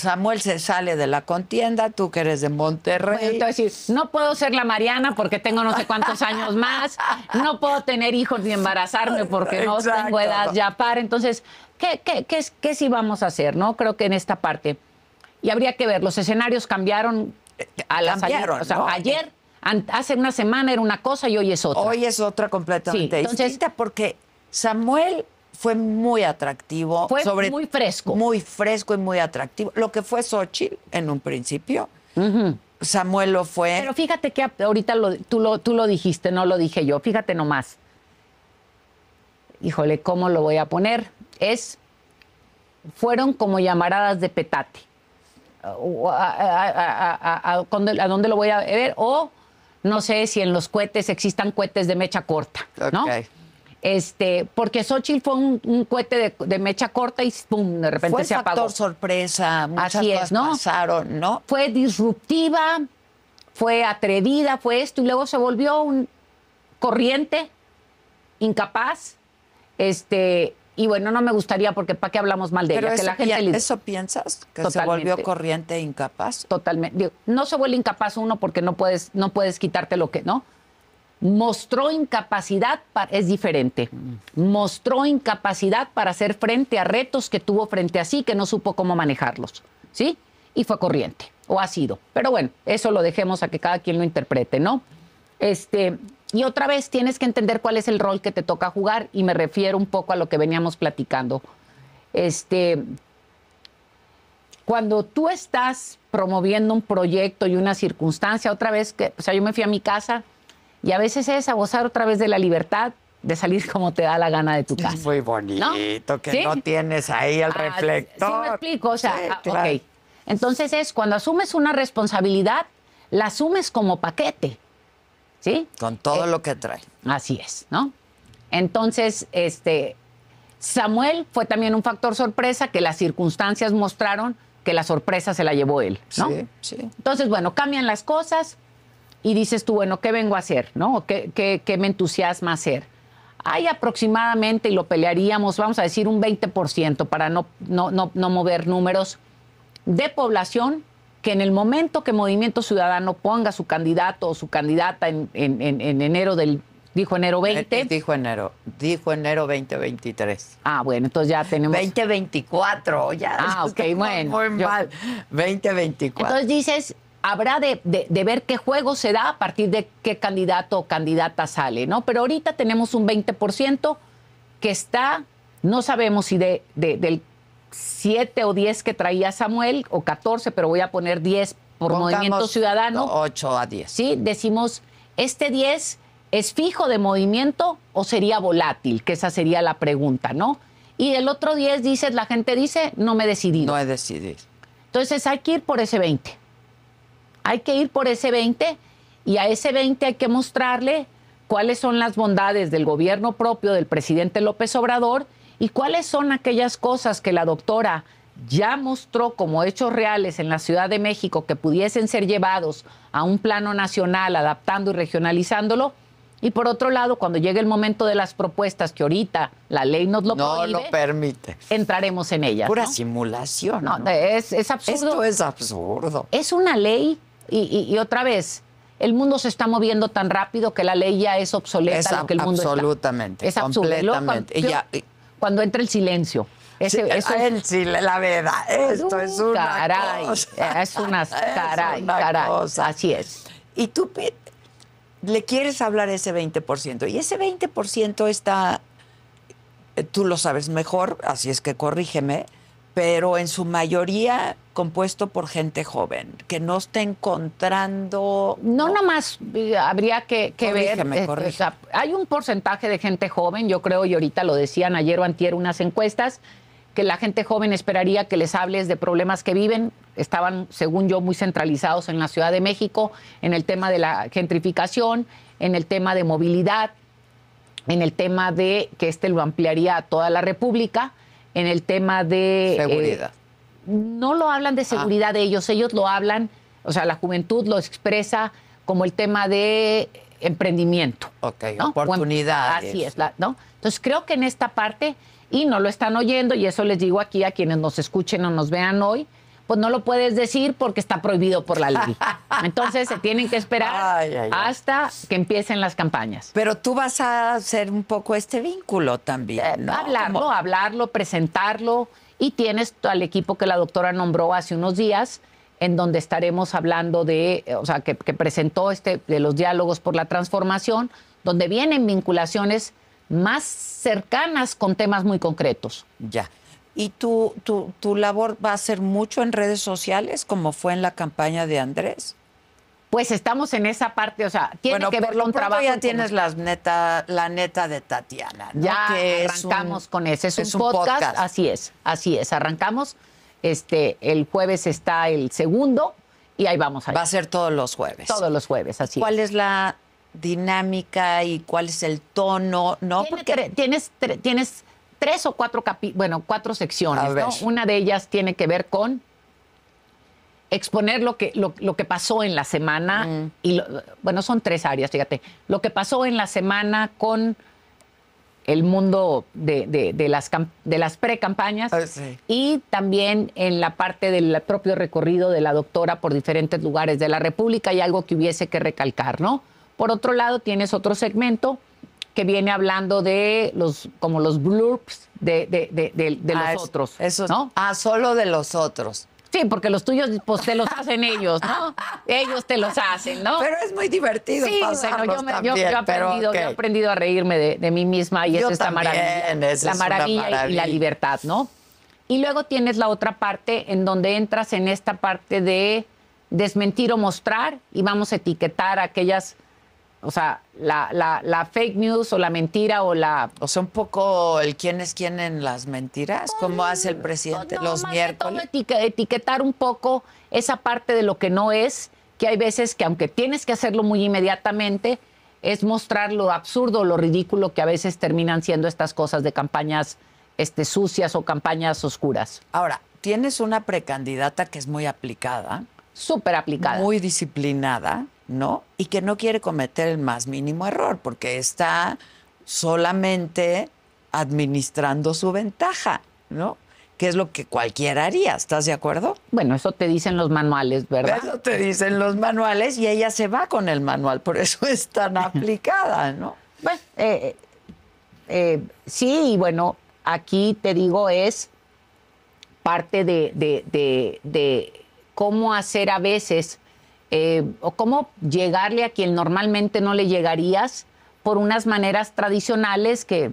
Samuel se sale de la contienda, tú que eres de Monterrey. entonces, no puedo ser la Mariana porque tengo no sé cuántos años más, no puedo tener hijos ni embarazarme porque no tengo edad ya para. Entonces, ¿qué, qué, qué, qué sí vamos a hacer? no Creo que en esta parte. Y habría que ver, los escenarios cambiaron a la ayer. O sea, ayer, hace una semana era una cosa y hoy es otra. Hoy es otra completamente entonces, porque Samuel fue muy atractivo. Fue muy fresco. Muy fresco y muy atractivo. Lo que fue Xochitl en un principio. Samuel lo fue. Pero fíjate que ahorita tú, lo, tú lo dijiste, no lo dije yo. Fíjate nomás. Híjole, ¿cómo lo voy a poner? Es. Fueron como llamaradas de petate. A, dónde lo voy a ver? O no sé si en los cohetes existan cohetes de mecha corta, ¿no? Este, porque Xochitl fue un, cohete de, mecha corta y pum, de repente se apagó. Factor sorpresa, muchas Así es, ¿no? pasaron, ¿no? Fue disruptiva, fue atrevida, fue esto, y luego se volvió un corriente, incapaz, este, y bueno, no me gustaría porque ¿para qué hablamos mal de ella? Eso, la gente ¿Eso piensas? ¿Que se volvió corriente incapaz? Totalmente. no se vuelve incapaz uno porque no puedes, no puedes quitarte lo que, ¿no? mostró incapacidad, para, es diferente, mostró incapacidad para hacer frente a retos que tuvo frente a sí, que no supo cómo manejarlos, ¿sí? Y fue corriente, o ha sido. Pero bueno, eso lo dejemos a que cada quien lo interprete, ¿no? Este, y otra vez tienes que entender cuál es el rol que te toca jugar y me refiero un poco a lo que veníamos platicando. Este, cuando tú estás promoviendo un proyecto y una circunstancia, otra vez que, o sea, yo me fui a mi casa, y a veces es a gozar otra vez de la libertad, de salir como te da la gana de tu casa. Es muy bonito, que no tienes ahí el reflector. Ah, sí, me explico, ah, Entonces es cuando asumes una responsabilidad, la asumes como paquete, ¿sí? Con todo eh, lo que trae. Así es, ¿no? Entonces, este, Samuel fue también un factor sorpresa que las circunstancias mostraron que la sorpresa se la llevó él, ¿no? Sí, sí. Entonces, bueno, cambian las cosas, y dices tú, bueno, ¿qué vengo a hacer? ¿No? ¿Qué, qué, me entusiasma hacer? Hay aproximadamente, y lo pelearíamos, vamos a decir, un 20% para no, no, no, mover números de población que en el momento que Movimiento Ciudadano ponga su candidato o su candidata en, enero del Dijo enero 20. Eh, eh, dijo enero, dijo enero 2023. Ah, bueno, entonces ya tenemos. 2024, ya. Ah, ok, [laughs] bueno. 2024. Entonces dices, habrá de, ver qué juego se da a partir de qué candidato o candidata sale, ¿no? Pero ahorita tenemos un 20% que está, no sabemos si de, del 7 o 10 que traía Samuel, o 14, pero voy a poner 10 por Movimiento Ciudadano. 8 a 10. Sí, decimos, este 10 es fijo de movimiento o sería volátil, que esa sería la pregunta, ¿no? Y el otro 10 dices, la gente dice, no me decidí. No he decidido. Entonces hay que ir por ese 20 hay que ir por ese 20 y a ese 20 hay que mostrarle cuáles son las bondades del gobierno propio del presidente López Obrador y cuáles son aquellas cosas que la doctora ya mostró como hechos reales en la Ciudad de México que pudiesen ser llevados a un plano nacional, adaptando y regionalizándolo. Y por otro lado, cuando llegue el momento de las propuestas, que ahorita la ley nos lo no lo permite, entraremos en ellas. Pura simulación. es absurdo. Esto es absurdo. Es una ley y, otra vez, el mundo se está moviendo tan rápido que la ley ya es obsoleta. absolutamente. Es absolutamente. cuando, entra el silencio. es, la verdad, esto es una eh, [laughs] Es una, caray, caray, cosa. Así es. Y tú le quieres hablar ese 20%. Y ese 20% está, eh, tú lo sabes mejor, así es que corrígeme, pero en su mayoría compuesto por gente joven, que no está encontrando... No, nomás eh, habría que, ver... Este, hay un porcentaje de gente joven, yo creo, y ahorita lo decían ayer o antier unas encuestas, que la gente joven esperaría que les hables de problemas que viven. Estaban, según yo, muy centralizados en la Ciudad de México, en el tema de la gentrificación, en el tema de movilidad, en el tema de que este lo ampliaría a toda la República en el tema de... Eh, seguridad. no lo hablan de ah. seguridad de ellos, ellos lo hablan, o sea, la juventud lo expresa como el tema de emprendimiento. oportunidades. Así es, ¿no? Entonces creo que en esta parte, y no lo están oyendo, y eso les digo aquí a quienes nos escuchen o nos vean hoy, pues no lo puedes decir porque está prohibido por la ley. [laughs] Entonces se tienen que esperar hasta que empiecen las campañas. Pero tú vas a hacer un poco este vínculo también, eh, ¿no? Hablarlo, hablarlo, presentarlo y tienes al equipo que la doctora nombró hace unos días en donde estaremos hablando de, eh, o sea, que, que presentó este de los diálogos por la transformación, donde vienen vinculaciones más cercanas con temas muy concretos. Ya. ¿Y tu, tu, labor va a ser mucho en redes sociales, como fue en la campaña de Andrés? Pues estamos en esa parte, o sea, tiene que verlo un trabajo. ya tienes la neta, la neta de Tatiana. ¿no? Ya que arrancamos con ese, es, es un, podcast. Así es, así es. Arrancamos. Este, el jueves está el segundo y ahí vamos. a ver. Va a ser todos los jueves. Todos los jueves, así. ¿Cuál es, la dinámica y cuál es el tono? No, porque tienes tienes tres o cuatro, bueno, cuatro secciones. ¿no? Una de ellas tiene que ver con exponer lo que, lo, que pasó en la semana, mm. y bueno, son tres áreas, fíjate, lo que pasó en la semana con el mundo de, de, las, de las pre-campañas ah, y también en la parte del propio recorrido de la doctora por diferentes lugares de la República y algo que hubiese que recalcar, ¿no? Por otro lado, tienes otro segmento que viene hablando de los, como los blurps de, de, de, los ah, otros. Eso, ¿no? Ah, solo de los otros. Sí, porque los tuyos pues te los hacen ellos, ¿no? ellos te los hacen, ¿no? Pero es muy divertido. Sí, yo, yo, aprendido, he aprendido, a reírme de, mí misma y es esta maravilla, la maravilla, y la libertad, ¿no? Y luego tienes la otra parte en donde entras en esta parte de desmentir o mostrar y vamos a etiquetar aquellas o sea, la, fake news o la mentira o la... O sea, un poco el quién es quién en las mentiras, como hace el presidente los miércoles. etiquetar un poco esa parte de lo que no es, que hay veces que aunque tienes que hacerlo muy inmediatamente, es mostrar lo absurdo, lo ridículo que a veces terminan siendo estas cosas de campañas este, sucias o campañas oscuras. Ahora, tienes una precandidata que es muy aplicada. Súper aplicada. Muy disciplinada y que no quiere cometer el más mínimo error, porque está solamente administrando su ventaja, ¿no? Que es lo que cualquiera haría, ¿estás de acuerdo? Bueno, eso te dicen los manuales, ¿verdad? Eso te dicen los manuales y ella se va con el manual, por eso es tan [laughs] aplicada, ¿no? Bueno, eh, eh, eh, sí, y bueno, aquí te digo es parte de cómo hacer a veces eh, o cómo llegarle a quien normalmente no le llegarías por unas maneras tradicionales que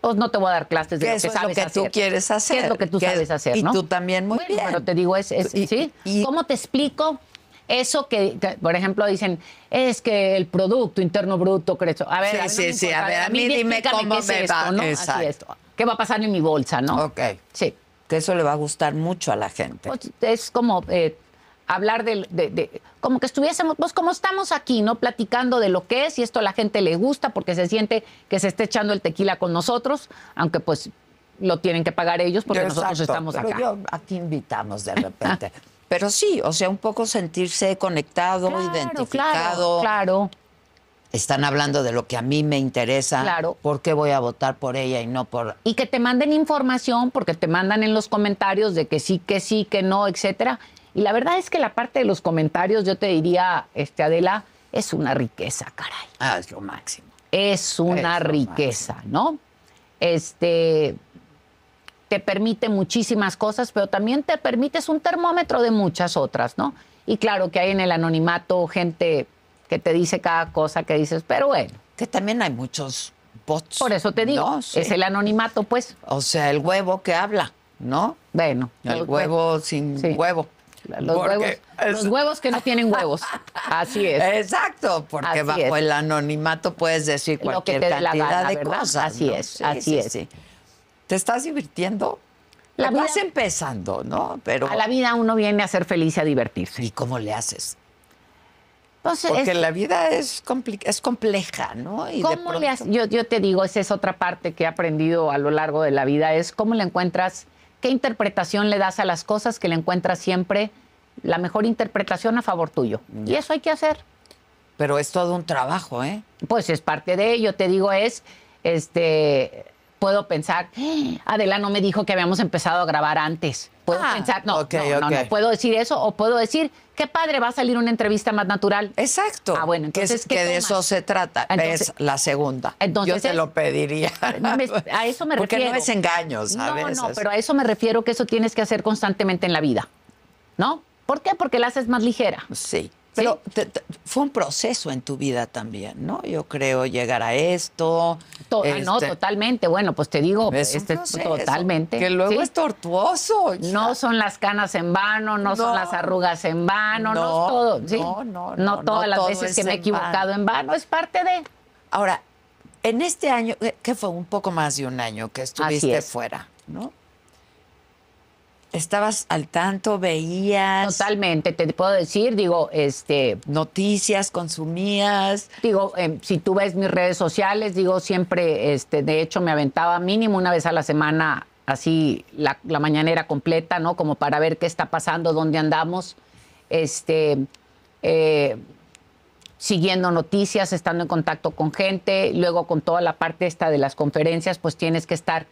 pues no te voy a dar clases de lo que sabes hacer. es lo que tú quieres hacer. ¿Qué es lo que tú sabes hacer, Y tú también muy bien. Pero te digo, es, ¿sí? ¿Cómo te explico eso que, por ejemplo, dicen, es que el Producto Interno Bruto creció. A ver, sí, a mí sí, sí, a mí, dime cómo me es va. ¿Qué va a pasar en mi bolsa, no? Ok. Sí. Que eso le va a gustar mucho a la gente. Pues, es como... Eh, hablar de, como que estuviésemos, pues como estamos aquí, ¿no? Platicando de lo que es y esto a la gente le gusta porque se siente que se está echando el tequila con nosotros, aunque pues lo tienen que pagar ellos porque nosotros estamos pero acá. Yo, aquí invitamos de [laughs] repente. pero sí, o sea, un poco sentirse conectado, identificado. Claro, claro. Están hablando de lo que a mí me interesa. Claro. ¿Por qué voy a votar por ella y no por.? Y que te manden información, porque te mandan en los comentarios de que sí, que sí, que no, etcétera y la verdad es que la parte de los comentarios, yo te diría, este, Adela, es una riqueza, caray. Ah, es lo máximo. Es una riqueza, ¿no? Este te permite muchísimas cosas, pero también te permite es un termómetro de muchas otras, ¿no? Y claro que hay en el anonimato gente que te dice cada cosa que dices, pero bueno. Que también hay muchos bots. Por eso te digo, es el anonimato, pues. O sea, el huevo que habla, ¿no? Bueno. El, huevo, sin huevo. Los huevos, que no tienen huevos. [laughs] Así es. Exacto, porque bajo el anonimato puedes decir cualquier que cantidad de cosas. Así es, así es. ¿Te estás divirtiendo? La vida, empezando, ¿no? Pero a la vida uno viene a ser feliz y a divertirse. ¿Y cómo le haces? Pues porque la vida es, es compleja, ¿no? yo, yo te digo, esa es otra parte que he aprendido a lo largo de la vida, es cómo le encuentras ¿Qué interpretación le das a las cosas que le encuentras siempre la mejor interpretación a favor tuyo? Y eso hay que hacer. Pero es todo un trabajo, ¿eh? Pues es parte de ello. Te digo, es, este, puedo pensar, ah, Adela no me dijo que habíamos empezado a grabar antes puedo ah, no, no, no, no, puedo decir eso o puedo decir, qué padre, va a salir una entrevista más natural. Exacto. Ah, bueno, entonces. Que, de eso se trata, es la segunda. Entonces, Yo te lo pediría. a eso me refiero. Porque no es engaño, No, no, pero a eso me refiero que eso tienes que hacer constantemente en la vida, ¿no? ¿Por qué? Porque la haces más ligera. Sí. Pero fue un proceso en tu vida también, ¿no? Yo creo llegar a esto. Ah, no, este totalmente. Bueno, pues te digo, este, totalmente. Que luego es tortuoso. No son las canas en vano, no, son las arrugas en vano, no, es todo. No, no, no. No todas las veces que me he equivocado en vano, es parte de. Ahora, en este año, eh, que fue un poco más de un año que estuviste fuera, ¿no? estabas al tanto, veías. Totalmente, te puedo decir, digo, este. Noticias, consumías. Digo, em, si tú ves mis redes sociales, digo, siempre, este, de hecho, me aventaba mínimo una vez a la semana, así, la, mañanera completa, ¿no? Como para ver qué está pasando, dónde andamos. Este. Eh, siguiendo noticias, estando en contacto con gente, luego con toda la parte esta de las conferencias, pues tienes que estar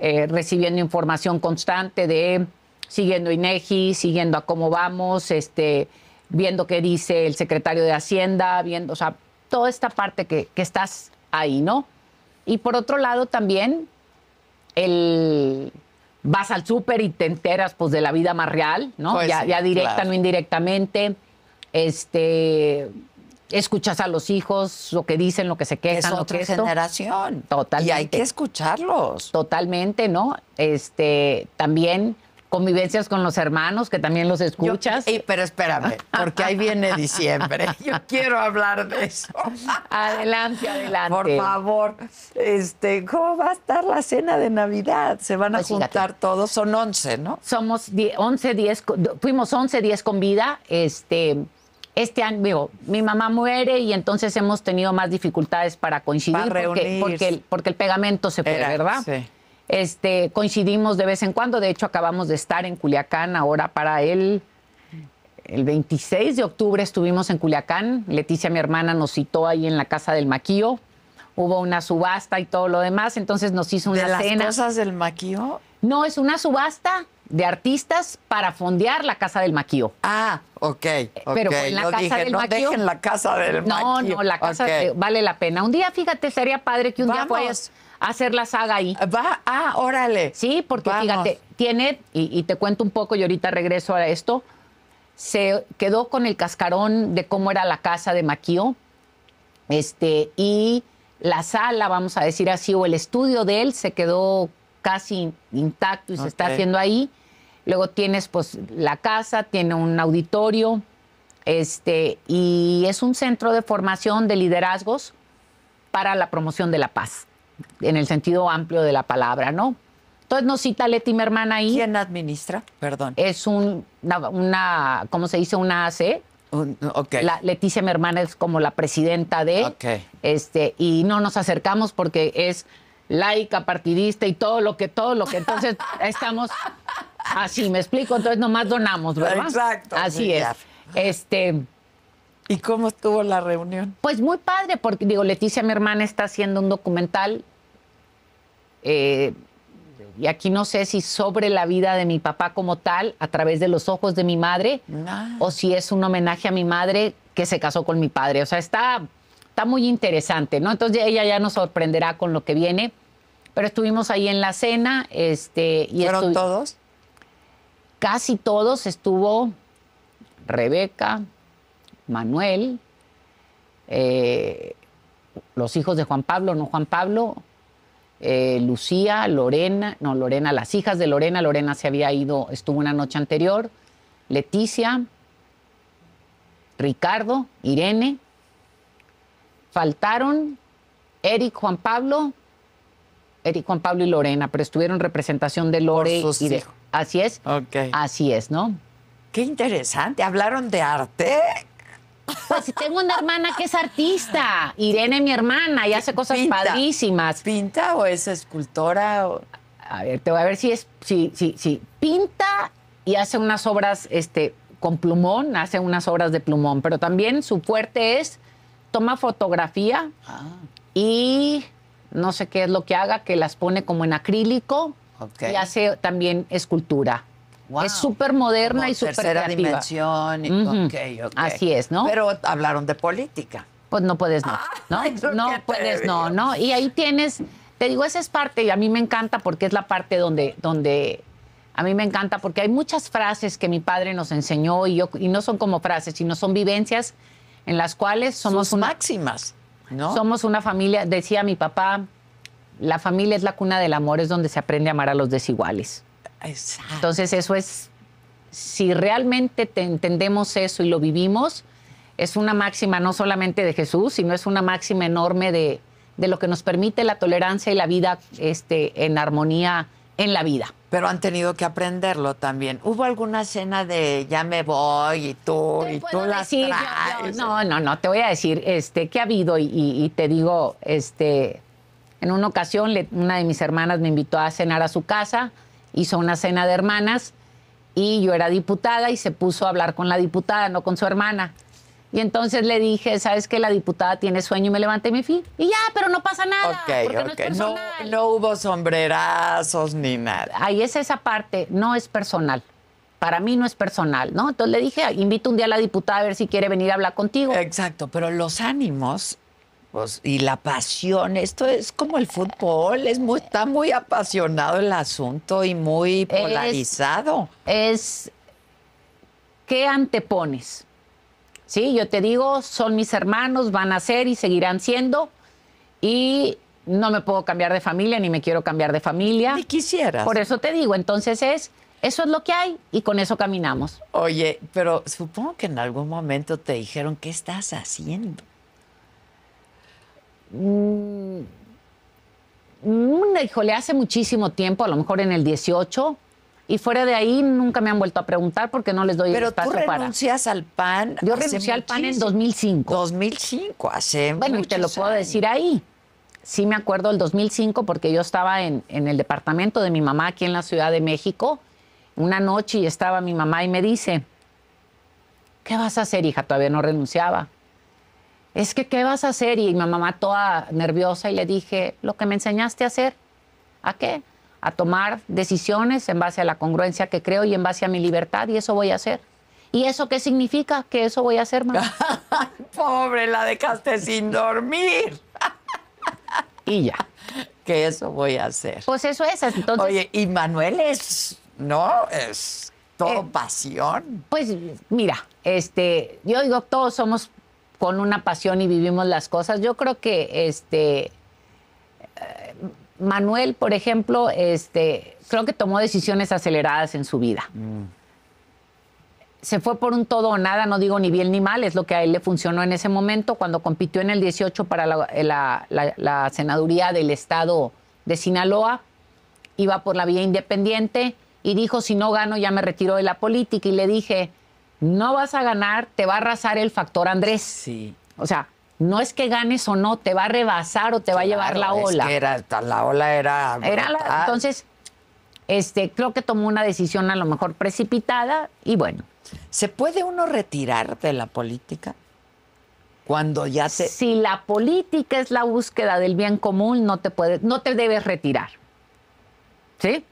eh, recibiendo información constante de siguiendo INEGI, siguiendo a cómo vamos, este, viendo qué dice el secretario de Hacienda, viendo, o sea, toda esta parte que, estás ahí, ¿no? Y por otro lado también, el vas al súper y te enteras pues de la vida más real, ¿no? Pues ya, directa, o no indirectamente. Este escuchas a los hijos, lo que dicen, lo que se quejan, lo otra que generación. Totalmente. Y hay que escucharlos. Totalmente, ¿no? Este también convivencias con los hermanos, que también los escuchas. y, pero espérame, porque ahí viene diciembre. [laughs] Yo quiero hablar de eso. Adelante, adelante. Por favor, este, ¿cómo va a estar la cena de Navidad? Se van a pues juntar todos, son 11, ¿no? Somos 11, 10, fuimos 11, 10 con vida, este este año, mi mamá muere y entonces hemos tenido más dificultades para coincidir porque, porque, el, pegamento se puede, ¿verdad? Sí. Este, coincidimos de vez en cuando, de hecho acabamos de estar en Culiacán ahora para él. El, 26 de octubre estuvimos en Culiacán, Leticia, mi hermana, nos citó ahí en la casa del Maquío, hubo una subasta y todo lo demás, entonces nos hizo una ¿De las cosas del Maquío? No, es una subasta de artistas para fondear la Casa del Maquío. Ah, ok. okay. Pero en la Casa del no Dejen la Casa del Maquío. No, no, la Casa vale la pena. Un día, fíjate, sería padre que un día pues hacer la saga ahí. Va, ah, órale. Sí, porque fíjate, tiene, y, te cuento un poco y ahorita regreso a esto, se quedó con el cascarón de cómo era la casa de Maquio, este, y la sala, vamos a decir así, o el estudio de él se quedó casi intacto y se está haciendo ahí. Luego tienes pues la casa, tiene un auditorio, este, y es un centro de formación de liderazgos para la promoción de la paz en el sentido amplio de la palabra, ¿no? Entonces nos cita Leti hermana, ahí. ¿Quién administra? Perdón. Es un, una, ¿cómo se dice? Una AC. okay. la, Leticia hermana es como la presidenta de. Ok. Este, y no nos acercamos porque es laica, partidista y todo lo que, todo lo que. Entonces [laughs] estamos así, me explico. Entonces nomás donamos, ¿verdad? Exacto. Así es. Este. ¿Y cómo estuvo la reunión? Pues muy padre, porque digo, Leticia, mi hermana, está haciendo un documental, eh, y aquí no sé si sobre la vida de mi papá como tal, a través de los ojos de mi madre, ah. o si es un homenaje a mi madre que se casó con mi padre. O sea, está, está muy interesante, ¿no? Entonces ella ya nos sorprenderá con lo que viene. Pero estuvimos ahí en la cena, este, y ¿Fueron todos? Casi todos estuvo Rebeca, Manuel, eh, los hijos de Juan Pablo, no Juan Pablo, eh, Lucía, Lorena, no, Lorena, las hijas de Lorena, Lorena se había ido, estuvo una noche anterior, Leticia, Ricardo, Irene, faltaron Eric, Juan Pablo, Eric, Juan Pablo y Lorena, pero estuvieron representación de Lore y de... Así es, así es, ¿no? Qué interesante, hablaron de arte. Pues tengo una hermana que es artista, Irene, mi hermana, y hace cosas padrísimas. ¿Pinta o es escultora? A ver, te voy a ver si es, sí, sí, sí. Pinta y hace unas obras, este, con plumón, hace unas obras de plumón, pero también su fuerte es toma fotografía ah. y no sé qué es lo que haga, que las pone como en acrílico y hace también escultura. Es súper moderna y súper creativa. dimensión. Así es, ¿no? Pero hablaron de política. Pues no puedes no, ah, ¿no? puedes no, ¿no? Y ahí tienes, te digo, esa es parte y a mí me encanta porque es la parte donde, donde a mí me encanta porque hay muchas frases que mi padre nos enseñó y, yo, no son como frases, sino son vivencias en las cuales somos máximas, ¿no? Somos una familia, decía mi papá, la familia es la cuna del amor, es donde se aprende a amar a los desiguales. Entonces eso es, si realmente entendemos eso y lo vivimos, es una máxima no solamente de Jesús, sino es una máxima enorme de, lo que nos permite la tolerancia y la vida este, en armonía en la vida. Pero han tenido que aprenderlo también. ¿Hubo alguna cena de ya me voy y tú y tú las no, no, no, te voy a decir este que ha habido y, te digo, este en una ocasión una de mis hermanas me invitó a cenar a su casa hizo una cena de hermanas y yo era diputada y se puso a hablar con la diputada, no con su hermana. Y entonces le dije, ¿sabes qué? La diputada tiene sueño y me levanté y me fui. Y ya, pero no pasa nada. Ok, porque No, no, no, hubo sombrerazos ni nada. Ahí es esa parte, no es personal. Para mí no es personal, ¿no? Entonces le dije, invito un día a la diputada a ver si quiere venir a hablar contigo. Exacto, pero los ánimos pues, y la pasión, esto es como el fútbol, es está muy apasionado el asunto y muy polarizado. Es, es ¿qué antepones? Sí, yo te digo, son mis hermanos, van a ser y seguirán siendo, y no me puedo cambiar de familia, ni me quiero cambiar de familia. Ni quisieras. Por eso te digo, entonces es, eso es lo que hay y con eso caminamos. Oye, pero supongo que en algún momento te dijeron, ¿qué estás haciendo? Mm, mm, le hace muchísimo tiempo, a lo mejor en el 18, y fuera de ahí nunca me han vuelto a preguntar porque no les doy el para. Pero tú renuncias al PAN. Yo renuncié al PAN en 2005. 2005, hace Bueno, y te lo puedo decir ahí. Sí me acuerdo el 2005 porque yo estaba en, en, el departamento de mi mamá aquí en la Ciudad de México. Una noche y estaba mi mamá y me dice, ¿qué vas a hacer, hija? Todavía no renunciaba es que, ¿qué vas a hacer? Y mi mamá toda nerviosa y le dije, lo que me enseñaste a hacer, ¿a qué? A tomar decisiones en base a la congruencia que creo y en base a mi libertad y eso voy a hacer. ¿Y eso qué significa? Que eso voy a hacer, mamá. [laughs] Pobre, la dejaste sin dormir. [laughs] y ya. Que eso voy a hacer. Pues eso es, entonces. Oye, y Manuel es, ¿no? Es todo eh, pasión. Pues mira, este, yo digo, todos somos con una pasión y vivimos las cosas. Yo creo que este eh, Manuel, por ejemplo, este, creo que tomó decisiones aceleradas en su vida. Se fue por un todo o nada, no digo ni bien ni mal, es lo que a él le funcionó en ese momento. Cuando compitió en el 18 para eh, la senaduría del estado de Sinaloa, iba por la vía independiente y dijo, si no gano ya me retiro de la política. Y le dije, no vas a ganar, te va a arrasar el factor Andrés. Sí. O sea, no es que ganes o no, te va a rebasar o te va a llevar la ola. la ola era. entonces, este, creo que tomó una decisión a lo mejor precipitada y bueno. ¿Se puede uno retirar de la política? Cuando ya se. Si la política es la búsqueda del bien común, no te puedes, no te debes retirar. ¿Sí?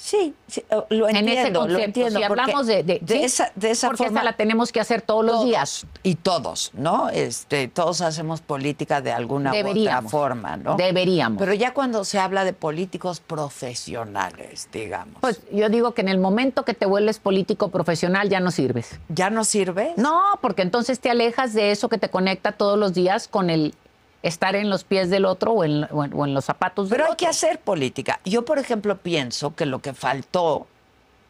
Sí, oh, lo entiendo. lo entiendo, si hablamos de, de, esa, de forma, la tenemos que hacer todos, los días. Y todos, ¿no? Este, todos hacemos política de alguna u otra forma, ¿no? Deberíamos. Pero ya cuando se habla de políticos profesionales, digamos. Pues yo digo que en el momento que te vuelves político profesional ya no sirves. ¿Ya no sirves? No, porque entonces te alejas de eso que te conecta todos los días con el estar en los pies del otro o en, los zapatos del otro. Pero hay que hacer política. Yo, por ejemplo, pienso que lo que faltó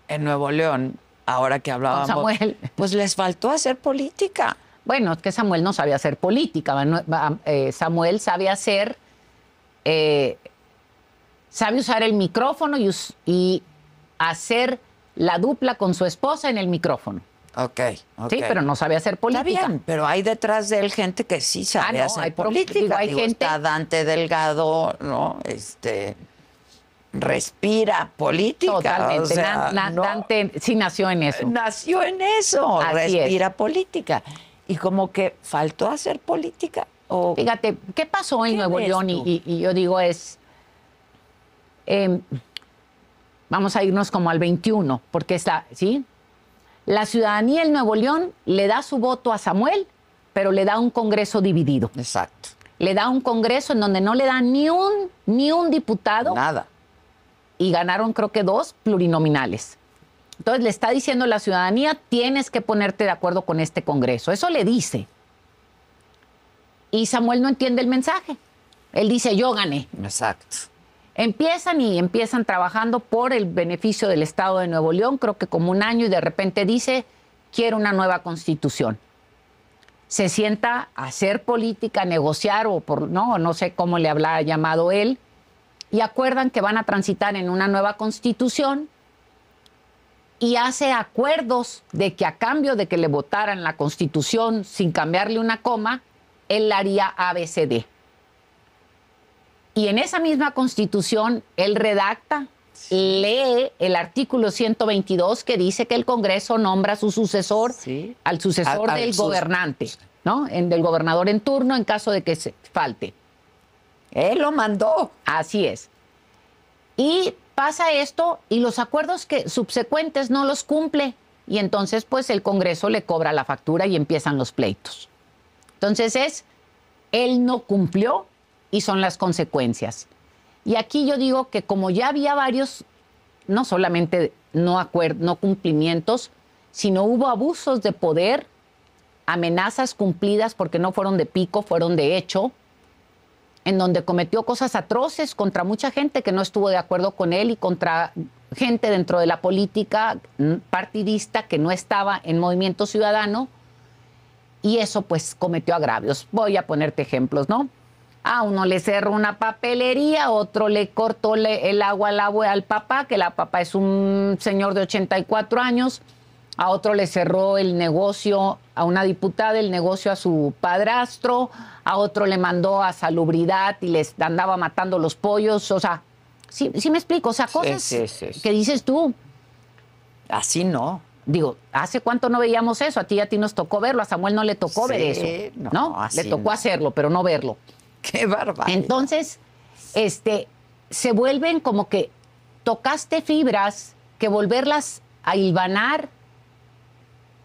en Nuevo León, ahora que hablábamos, Samuel. pues les faltó hacer política. Bueno, es que Samuel no sabe hacer política. Eh, Samuel sabe hacer, eh, sabe usar el micrófono y hacer la dupla con su esposa en el micrófono. Okay, Sí, pero no sabe hacer política. Está bien, pero hay detrás de él gente que sí sabe ah, hacer política. hay gente... Está Dante Delgado, ¿no? Este respira política. Totalmente. Dante sí nació en eso. Nació en eso, respira política. Y como que faltó hacer política. Fíjate, ¿qué pasó en Nuevo León? Y, yo digo es... Em, vamos a irnos como al 21, porque está, ¿sí? La ciudadanía del Nuevo León le da su voto a Samuel, pero le da un Congreso dividido. Exacto. Le da un Congreso en donde no le da ni un, ni un diputado. Nada. Y ganaron creo que dos plurinominales. Entonces le está diciendo la ciudadanía, tienes que ponerte de acuerdo con este Congreso. Eso le dice. Y Samuel no entiende el mensaje. Él dice, yo gané. Exacto empiezan y empiezan trabajando por el beneficio del Estado de Nuevo León, creo que como un año y de repente dice, quiero una nueva constitución. Se sienta a hacer política, negociar o por, no, no sé cómo le habrá llamado él, y acuerdan que van a transitar en una nueva constitución y hace acuerdos de que a cambio de que le votaran la constitución sin cambiarle una coma, él haría ABCD. Y en esa misma constitución, él redacta, lee el artículo 122 que dice que el Congreso nombra a su sucesor, al sucesor del gobernante, ¿no? del gobernador en turno en caso de que se falte. Él lo mandó. Así es. Y pasa esto y los acuerdos que subsecuentes no los cumple. Y entonces, pues, el Congreso le cobra la factura y empiezan los pleitos. Entonces es, él no cumplió y son las consecuencias. Y aquí yo digo que como ya había varios, no solamente no, no cumplimientos, sino hubo abusos de poder, amenazas cumplidas porque no fueron de pico, fueron de hecho, en donde cometió cosas atroces contra mucha gente que no estuvo de acuerdo con él y contra gente dentro de la política mm, partidista que no estaba en movimiento ciudadano y eso pues cometió agravios. Voy a ponerte ejemplos, ¿no? A uno le cerró una papelería, otro le cortó el agua al, agua al papá, que la papá es un señor de 84 años. A otro le cerró el negocio, a una diputada el negocio a su padrastro, a otro le mandó a salubridad y les andaba matando los pollos. O sea, sí, me explico, o sea, cosas que dices tú. Así no. Digo, ¿hace cuánto no veíamos eso? A ti a ti nos tocó verlo, a Samuel no le tocó ver eso. No, le tocó hacerlo, pero no verlo. [laughs] Qué barbaridad. Entonces, este, se vuelven como que tocaste fibras que volverlas a hilvanar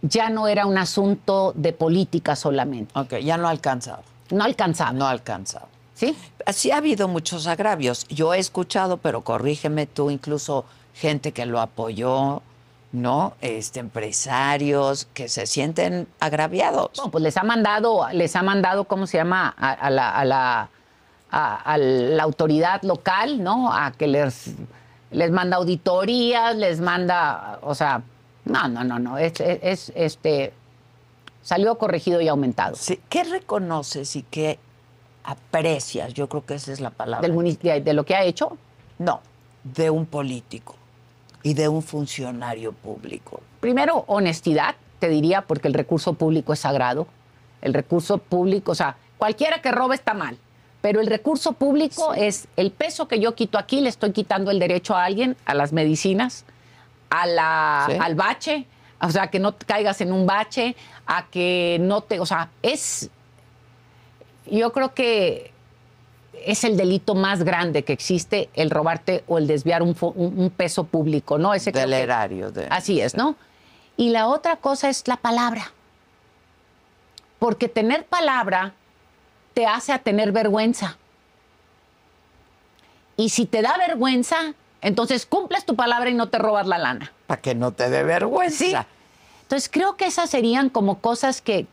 ya no era un asunto de política solamente. Ok, ya no alcanzado. No alcanzaba. No alcanzado. ¿Sí? Sí ha habido muchos agravios. Yo he escuchado, pero corrígeme tú, incluso gente que lo apoyó, ¿no? Este, empresarios que se sienten agraviados. pues les ha mandado, les ha mandado, ¿cómo se llama? A, la, a, la, a autoridad local, ¿no? A que les, les manda auditorías, les manda, o sea, no, no, no, no, es, este, salió corregido y aumentado. ¿Qué reconoces y qué aprecias? Yo creo que esa es la palabra. ¿Del ¿De lo que ha hecho? No, de un político y de un funcionario público? Primero, honestidad, te diría, porque el recurso público es sagrado. El recurso público, o sea, cualquiera que robe está mal, pero el recurso público es el peso que yo quito aquí, le estoy quitando el derecho a alguien, a las medicinas, a la, al bache, o sea, que no caigas en un bache, a que no te, o sea, es, yo creo que es el delito más grande que existe, el robarte o el desviar un, peso público, ¿no? Ese Del erario. así es, ¿no? Y la otra cosa es la palabra. Porque tener palabra te hace a tener vergüenza. Y si te da vergüenza, entonces cumples tu palabra y no te robas la lana. Para que no te dé vergüenza. ¿Sí? Entonces creo que esas serían como cosas que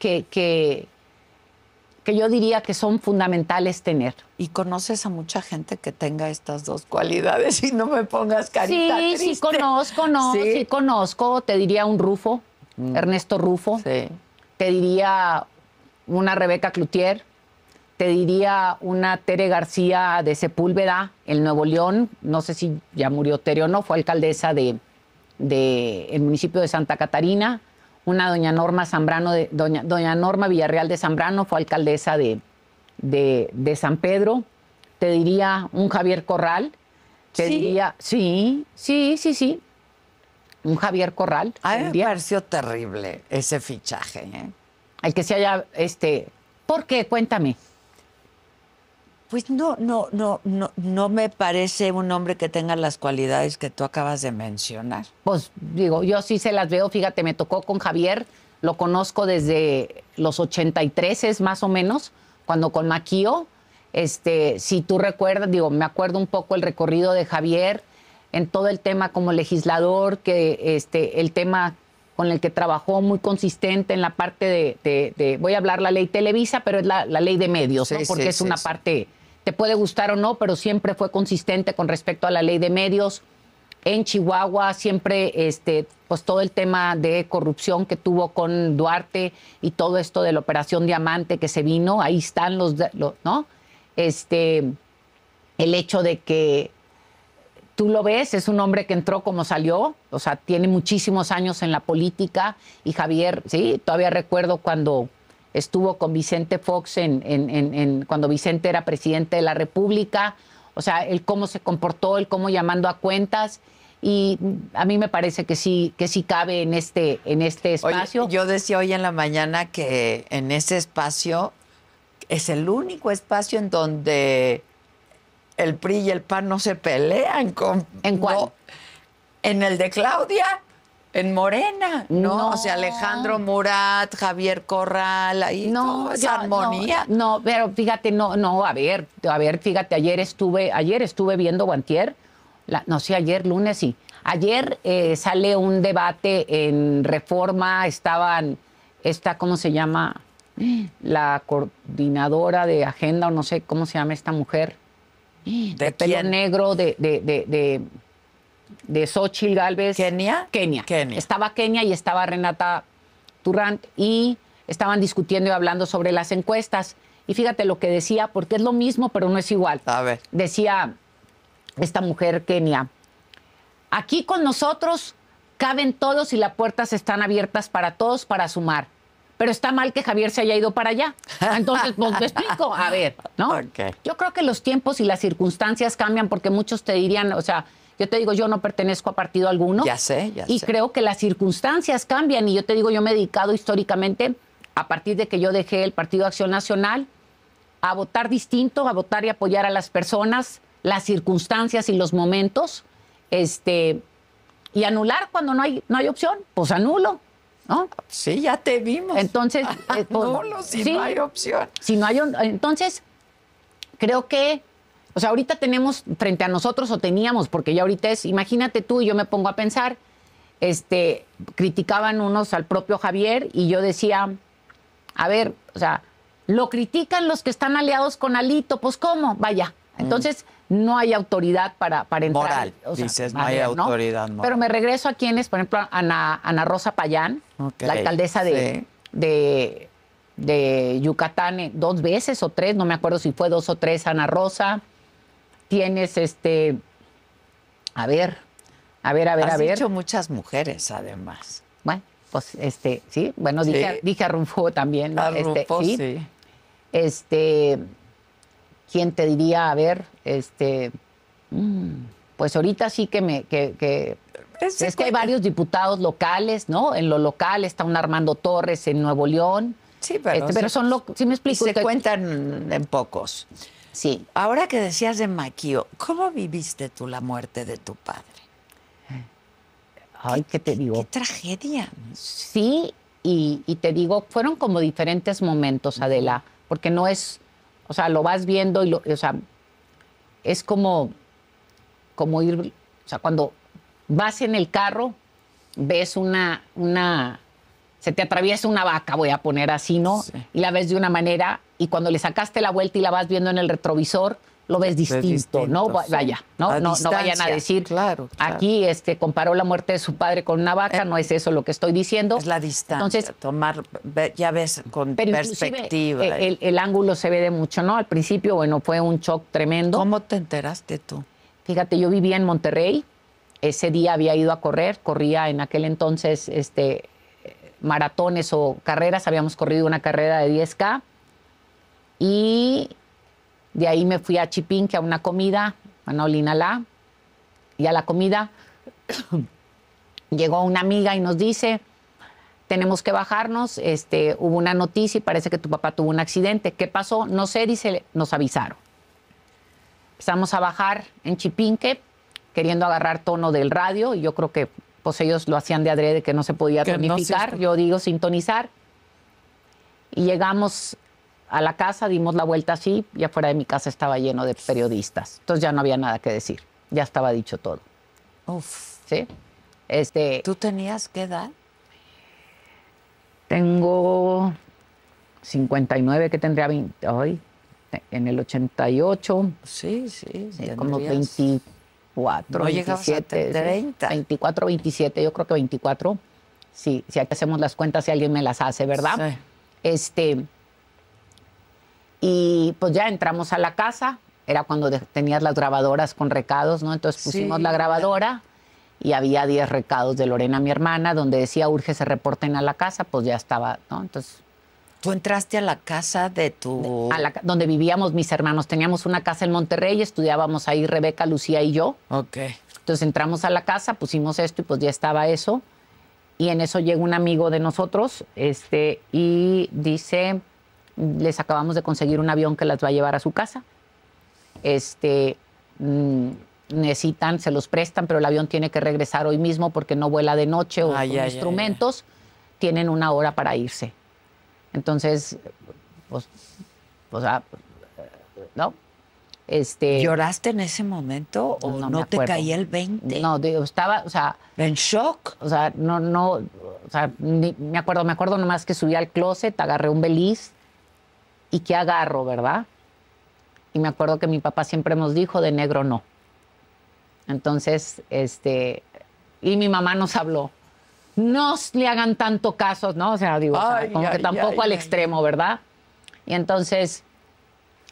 que yo diría que son fundamentales tener. Y conoces a mucha gente que tenga estas dos cualidades [laughs] y no me pongas carita Sí, sí conozco, no, ¿Sí? conozco. Te diría un Rufo, mm. Ernesto Rufo. Sí. Te diría una Rebeca Cloutier. Te diría una Tere García de Sepúlveda, el Nuevo León. No sé si ya murió Tere o no, fue alcaldesa de, de el municipio de Santa Catarina una doña Norma Zambrano, de, doña, doña Norma Villarreal de Zambrano, fue alcaldesa de, de, de San Pedro. Te diría un Javier Corral. Te diría, sí, sí, sí, sí. Un Javier Corral. A mí me pareció terrible ese fichaje. ¿eh? El que se haya, este, ¿por qué? Cuéntame. Pues no, no, no, no, no me parece un hombre que tenga las cualidades que tú acabas de mencionar. Pues digo, yo sí se las veo, fíjate, me tocó con Javier, lo conozco desde los 83 es más o menos, cuando con Maquio. este, si tú recuerdas, digo, me acuerdo un poco el recorrido de Javier en todo el tema como legislador, que este, el tema con el que trabajó muy consistente en la parte de, voy a hablar la ley Televisa, pero es la, ley de medios, ¿no? Porque es una parte te puede gustar o no, pero siempre fue consistente con respecto a la ley de medios. En Chihuahua siempre, este, pues todo el tema de corrupción que tuvo con Duarte y todo esto de la operación Diamante que se vino, ahí están los, los ¿no? Este, el hecho de que tú lo ves, es un hombre que entró como salió, o sea, tiene muchísimos años en la política y Javier, sí, todavía recuerdo cuando estuvo con Vicente Fox en, cuando Vicente era presidente de la República, o sea, el cómo se comportó, el cómo llamando a cuentas. Y a mí me parece que sí, que sí cabe en este, en este espacio. yo decía hoy en la mañana que en ese espacio es el único espacio en donde el PRI y el PAN no se pelean. Con, ¿En en el de Claudia en Morena, ¿no? O sea, Alejandro Murat, Javier Corral, ahí no, armonía. No, pero fíjate, no, no, a ver, a ver, fíjate, ayer estuve, ayer estuve viendo Guantier, no sé, ayer lunes sí. Ayer eh, sale un debate en Reforma, estaban, esta, ¿cómo se llama? La coordinadora de agenda, o no sé cómo se llama esta mujer. De, pelo negro, de, de, de de Sochi Galvez. ¿Kenia? Kenia. Estaba Kenia y estaba Renata Turrant y estaban discutiendo y hablando sobre las encuestas. Y fíjate lo que decía, porque es lo mismo, pero no es igual. A ver. Decía esta mujer Kenia, aquí con nosotros caben todos y las puertas están abiertas para todos para sumar. Pero está mal que Javier se haya ido para allá. [laughs] Entonces, pues te explico. A ver, ¿no? Yo creo que los tiempos y las circunstancias cambian porque muchos te dirían, o sea, yo te digo, yo no pertenezco a partido alguno. Ya sé, ya y sé. Y creo que las circunstancias cambian. Y yo te digo, yo me he dedicado históricamente, a partir de que yo dejé el Partido Acción Nacional, a votar distinto, a votar y apoyar a las personas, las circunstancias y los momentos. Este, y anular cuando no hay, no hay opción, pues anulo. ¿No? Sí, ya te vimos. Entonces, [laughs] eh, pues, anulo si no hay opción. Si no hay entonces, creo que o sea, ahorita tenemos frente a nosotros o teníamos, porque ya ahorita es, imagínate tú y yo me pongo a pensar, este, criticaban unos al propio Javier y yo decía, a ver, o sea, lo critican los que están aliados con Alito, pues cómo, vaya. Mm. Entonces, no hay autoridad para, para entrar. Moral, dices, no hay autoridad Pero me regreso a quienes, por ejemplo, Ana, Rosa Payán, la alcaldesa de, de, de Yucatán, eh, dos veces o tres, no me acuerdo si fue dos o tres, Ana Rosa tienes este, a ver, a ver, a ver, a ver. dicho muchas mujeres, además. Bueno, pues este, sí, bueno, Dije, a también. ¿no? A este, ¿sí? Este, ¿quién te diría, a ver, este, mm, pues ahorita sí que me, que, que es, que hay varios diputados locales, ¿no? En lo local está un Armando Torres en Nuevo León. Sí, pero, este, pero son, lo, me explico. Se cuentan en pocos. Sí. Ahora que decías de Maquio, ¿cómo viviste tú la muerte de tu padre? Ay, ¿qué, te digo? Qué, tragedia. Sí, y, te digo, fueron como diferentes momentos, Adela, porque no es, o sea, lo vas viendo y lo, o sea, es como, como ir, o sea, cuando vas en el carro, ves una, una, se te atraviesa una vaca, voy a poner así, ¿no? Y la ves de una manera y cuando le sacaste la vuelta y la vas viendo en el retrovisor, lo ves distinto, ¿no? Vaya, ¿no? vayan a decir, aquí este, comparó la muerte de su padre con una vaca, eh, no es eso lo que estoy diciendo. Es la distancia, Entonces, tomar, ya ves, con perspectiva. E, el, ángulo se ve de mucho, ¿no? Al principio, bueno, fue un shock tremendo. ¿Cómo te enteraste tú? Fíjate, yo vivía en Monterrey, ese día había ido a correr, corría en aquel entonces este, maratones o carreras, habíamos corrido una carrera de 10K, y de ahí me fui a Chipinque a una comida, a La Y a la comida llegó una amiga y nos dice, tenemos que bajarnos, este, hubo una noticia y parece que tu papá tuvo un accidente. ¿Qué pasó? No sé, dice, nos avisaron. Empezamos a bajar en Chipinque, queriendo agarrar tono del radio, y yo creo que pues ellos lo hacían de adrede que no se podía tonificar, yo digo sintonizar. Y llegamos a la casa, dimos la vuelta así y afuera de mi casa estaba lleno de periodistas. Entonces ya no había nada que decir, ya estaba dicho todo. Uf. ¿Sí? Este, ¿Tú tenías qué edad? Tengo 59 que tendría 20 hoy, en el 88. Sí, sí. sí como 24, no 27. 30. 24, 27, yo creo que 24. Sí, si aquí hacemos las cuentas, si alguien me las hace, ¿verdad? Sí. Este, y pues ya entramos a la casa, era cuando tenías las grabadoras con recados, ¿no? Entonces pusimos la grabadora y había 10 recados de Lorena, mi hermana, donde decía urge se reporten a la casa, pues ya estaba, ¿no? Entonces. Tú entraste a la casa de tu. A donde vivíamos mis hermanos. Teníamos una casa en Monterrey, estudiábamos ahí Rebeca, Lucía y yo. Ok. Entonces entramos a la casa, pusimos esto y pues ya estaba eso. Y en eso llega un amigo de nosotros este, y dice, les acabamos de conseguir un avión que las va a llevar a su casa. Este, mm, necesitan, se los prestan, pero el avión tiene que regresar hoy mismo porque no vuela de noche o ay, con instrumentos. Tienen una hora para irse. Entonces, pues, o sea, ¿no? Este, ¿Lloraste en ese momento o no, no te caí el 20? No, estaba, o sea... ¿En shock? O sea, no, no, o sea, me acuerdo, me acuerdo nomás que subí al closet, agarré un beliz, y qué agarro, ¿verdad? Y me acuerdo que mi papá siempre nos dijo, de negro no. Entonces, este, y mi mamá nos habló, no le hagan tanto caso, ¿no? O sea, digo, como que tampoco al extremo, ¿verdad? Y entonces,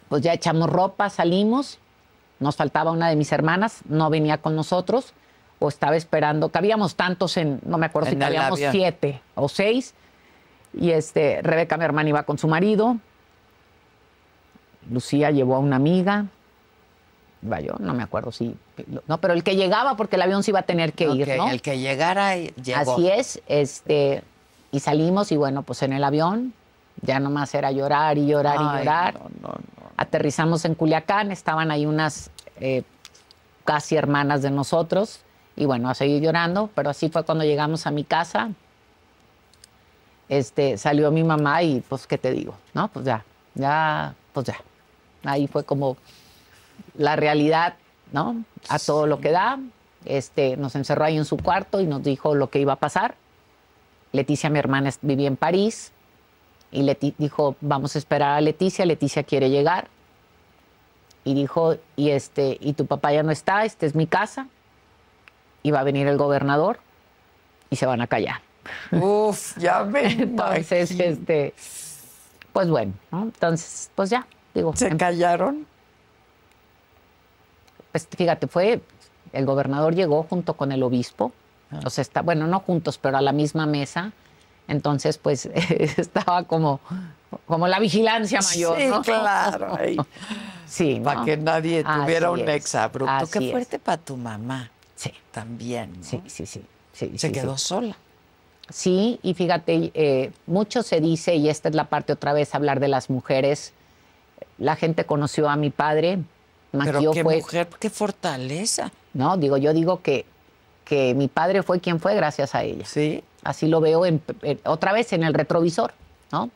pues ya echamos ropa, salimos, nos faltaba una de mis hermanas, no venía con nosotros, o estaba esperando, cabíamos tantos en, no me acuerdo si cabíamos siete o seis, y este, Rebeca, mi hermana, iba con su marido, Lucía llevó a una amiga, yo no me acuerdo si, no, pero el que llegaba porque el avión se iba a tener que ir, ¿no? El que llegara llegó. Así es, este, y salimos y bueno, pues en el avión ya nomás era llorar y llorar y llorar. No, no, no. Aterrizamos en Culiacán, estaban ahí unas eh, casi hermanas de nosotros y bueno, a seguir llorando, pero así fue cuando llegamos a mi casa. Este, salió mi mamá y pues qué te digo, ¿no? Pues ya, ya, pues ya. Ahí fue como la realidad, ¿no? A todo lo que da. Este, nos encerró ahí en su cuarto y nos dijo lo que iba a pasar. Leticia, mi hermana, vivía en París y le dijo, vamos a esperar a Leticia, Leticia quiere llegar. Y dijo, y, este, y tu papá ya no está, esta es mi casa, y va a venir el gobernador y se van a callar. Uf, ya ves. [laughs] Entonces, este, pues bueno, entonces, pues ya, ¿Se em, callaron? Pues fíjate, fue, el gobernador llegó junto con el obispo, ah. está, bueno, no juntos, pero a la misma mesa, entonces pues [laughs] estaba como, como la vigilancia mayor, [laughs] sí, claro. Para que nadie tuviera un ex abrupto Qué fuerte para tu mamá. Sí. También. Sí, sí, sí, Se quedó sola. Sí, y fíjate, eh, mucho se dice, y esta es la parte otra vez, hablar de las mujeres la gente conoció a mi padre. más Pero qué mujer, qué fortaleza. No, digo, yo digo que, que mi padre fue quien fue gracias a ella. Sí. Así lo veo otra vez en el retrovisor, ¿no?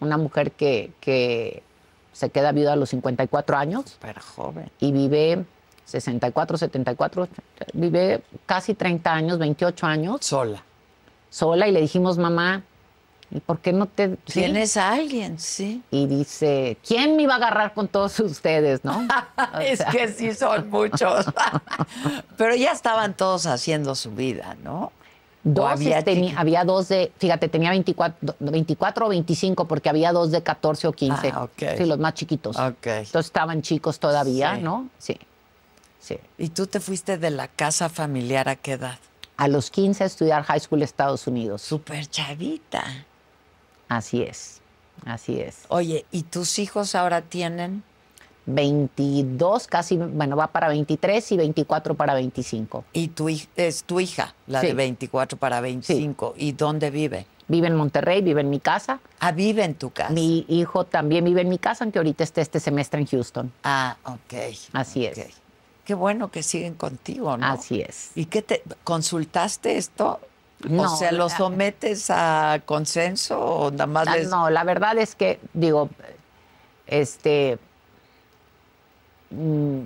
Una mujer que, se queda viuda a los 54 años. Pero joven. Y vive 64, 74, vive casi 30 años, 28 años. Sola. Sola y le dijimos, mamá, ¿Y por qué no te...? Tienes a alguien, sí. Y dice, ¿quién me iba a agarrar con todos ustedes, no? [laughs] es que sí son muchos. [laughs] Pero ya estaban todos haciendo su vida, ¿no? Dos había, este, había, dos de, fíjate, tenía 24, o 25 porque había dos de 14 o 15. Ah, sí, los más chiquitos. Entonces estaban chicos todavía, ¿no? Sí. sí. ¿Y tú te fuiste de la casa familiar a qué edad? A los 15 a estudiar high school Estados Unidos. Súper chavita. Así es, así es. Oye, ¿y tus hijos ahora tienen? 22, casi, bueno, va para 23 y 24 para 25. ¿Y tu, es tu hija, la de 24 para 25? ¿Y dónde vive? Vive en Monterrey, vive en mi casa. Ah, vive en tu casa. Mi hijo también vive en mi casa, aunque ahorita esté este semestre en Houston. Ah, ok. Así es. Qué bueno que siguen contigo, ¿no? Así es. ¿Y qué te consultaste esto? No, o sea, lo sometes a consenso o nada más ah, No, la verdad es que, digo, este... Mm,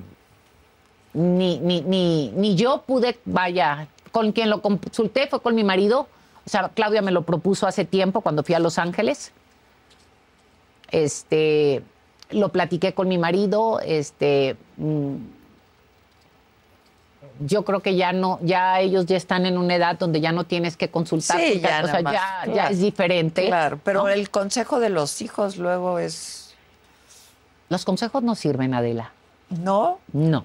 ni, ni, ni, ni yo pude, vaya, con quien lo consulté fue con mi marido. O sea, Claudia me lo propuso hace tiempo cuando fui a Los Ángeles. Este, lo platiqué con mi marido, este, mm, yo creo que ya no, ya ellos ya están en una edad donde ya no tienes que consultar. Sí, ya, o sea, ya, es diferente. Claro, pero el consejo de los hijos luego es. Los consejos no sirven, Adela. ¿No? No.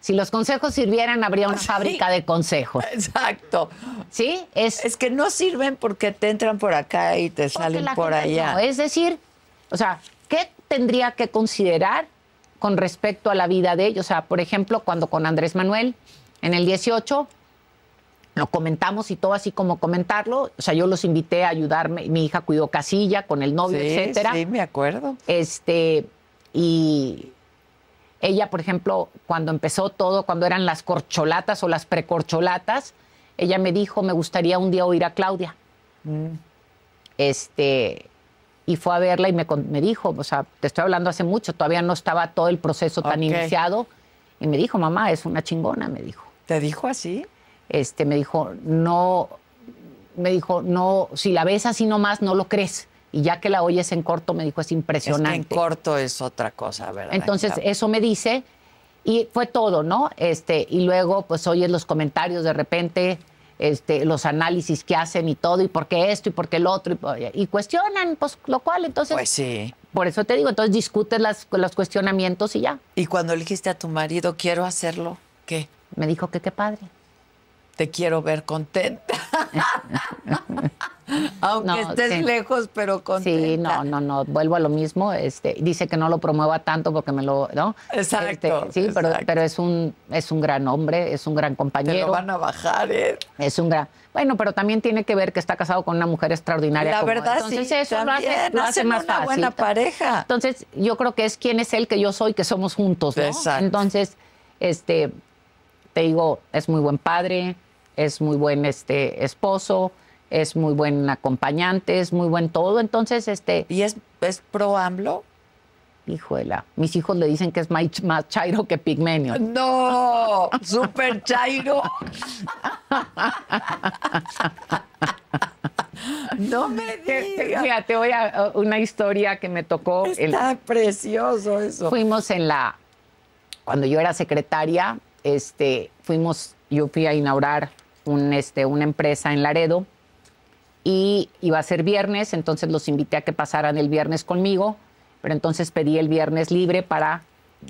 Si los consejos sirvieran, habría una [laughs] fábrica de consejos. Exacto. ¿Sí? Es, es que no sirven porque te entran por acá y te salen por allá. Es decir, o sea, ¿qué tendría que considerar con respecto a la vida de ellos. O sea, por ejemplo, cuando con Andrés Manuel en el 18 lo comentamos y todo así como comentarlo. O sea, yo los invité a ayudarme. Mi hija cuidó casilla con el novio, etcétera. Sí, me acuerdo. Este, y ella, por ejemplo, cuando empezó todo, cuando eran las corcholatas o las precorcholatas, ella me dijo, me gustaría un día oír a Claudia. Mm. Este, y fue a verla y me, dijo, o sea, te estoy hablando hace mucho, todavía no estaba todo el proceso tan iniciado. Y me dijo, mamá, es una chingona, me dijo. ¿Te dijo así? Este, me dijo, no, me dijo, no, si la ves así nomás, no lo crees. Y ya que la oyes en corto, me dijo, es impresionante. en corto es otra cosa, ¿verdad? Entonces, eso me dice, y fue todo, ¿no? Este, y luego, pues oyes los comentarios de repente, este, los análisis que hacen y todo, y por qué esto y por qué el otro, y, cuestionan, pues lo cual entonces... Pues sí. Por eso te digo, entonces discutes las, los cuestionamientos y ya. ¿Y cuando elegiste a tu marido, quiero hacerlo? ¿Qué? Me dijo que qué padre. Te quiero ver contenta. [laughs] [laughs] Aunque estés lejos, pero con Sí, no, no, no, vuelvo a lo mismo. Este, dice que no lo promueva tanto porque me lo, ¿no? Este, exacto. sí, pero, es un es un gran hombre, es un gran compañero. lo van a bajar, ¿eh? Es un gran bueno, pero también tiene que ver que está casado con una mujer extraordinaria. La verdad, Entonces, sí, eso hace, lo hace más una buena pareja. Entonces, yo creo que es quién es él que yo soy, que somos juntos, ¿no? Entonces, este, te digo, es muy buen padre, es muy buen este, esposo, es muy buen acompañante, es muy buen todo. Entonces, este. ¿Y es, es pro AMLO? Hijuela, mis hijos le dicen que es más, chairo que pigmenio. ¡No! ¡Súper chairo! No me [laughs] digas. Mira, te voy a uh, una historia que me tocó. Está precioso eso. Fuimos en la, cuando yo era secretaria, este, fuimos, yo fui a inaugurar un, este, una empresa en Laredo y iba a ser viernes, entonces los invité a que pasaran el viernes conmigo, pero entonces pedí el viernes libre para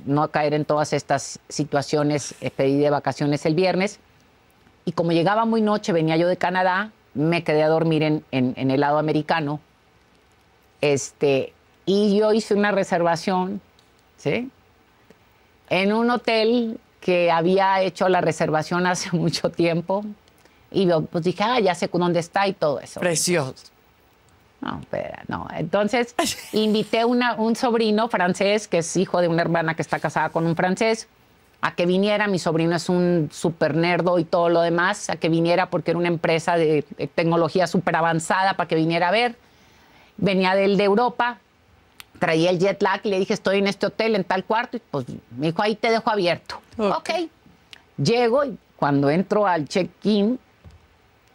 no caer en todas estas situaciones, eh, pedí de vacaciones el viernes y como llegaba muy noche, venía yo de Canadá, me quedé a dormir en, en, el lado americano, este, y yo hice una reservación, ¿sí? En un hotel que había hecho la reservación [laughs] hace mucho tiempo, y yo, pues dije, ah, ya sé dónde está y todo eso. Precioso. No, pero no. Entonces invité una, un sobrino francés, que es hijo de una hermana que está casada con un francés, a que viniera. Mi sobrino es un super nerdo y todo lo demás, a que viniera porque era una empresa de tecnología súper avanzada para que viniera a ver. Venía del de Europa, traía el jet lag, y le dije, estoy en este hotel, en tal cuarto, y pues me dijo, ahí te dejo abierto. Ok. okay. Llego y cuando entro al check-in,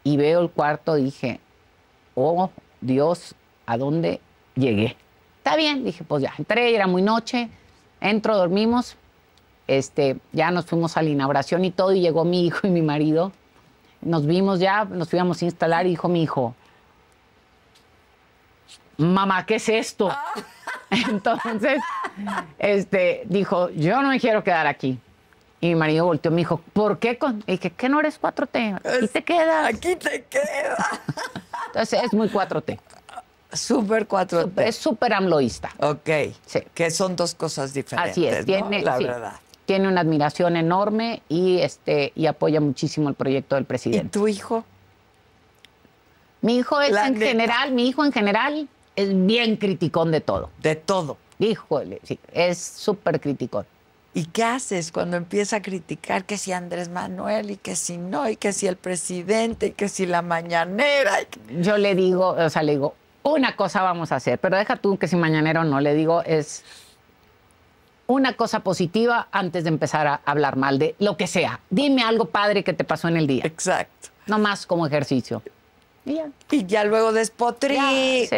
y veo el cuarto, dije, oh Dios, ¿a dónde llegué? Está bien, dije, pues ya entré, era muy noche, entro, dormimos, este, ya nos fuimos a la inauguración y todo, y llegó mi hijo y mi marido, nos vimos ya, nos fuimos a instalar, y dijo mi hijo, mamá, ¿qué es esto? Ah. [laughs] Entonces, este, dijo, yo no me quiero quedar aquí. Y mi marido volteó y me dijo, ¿por qué? Con... Y dije, ¿qué no eres 4T? Aquí te quedas. Aquí te quedas. Entonces es muy 4T. Súper 4T. es súper amloísta. Ok. Que son dos cosas diferentes. Así es, tiene, la verdad. Tiene una admiración enorme y, este, y apoya muchísimo el proyecto del presidente. ¿Y tu hijo? Mi hijo es en general, mi hijo en general es bien criticón de todo. De todo. Híjole, sí, es súper criticón. ¿Y qué haces cuando empieza a criticar que si Andrés Manuel y que si no, y que si el presidente, y que si la mañanera? Yo le digo, o sea, le digo, una cosa vamos a hacer, pero deja tú que si mañanero no, le digo, es una cosa positiva antes de empezar a hablar mal de lo que sea. Dime algo padre que te pasó en el día. Exacto. No más como ejercicio. Y ya. Y ya luego despotri. sí.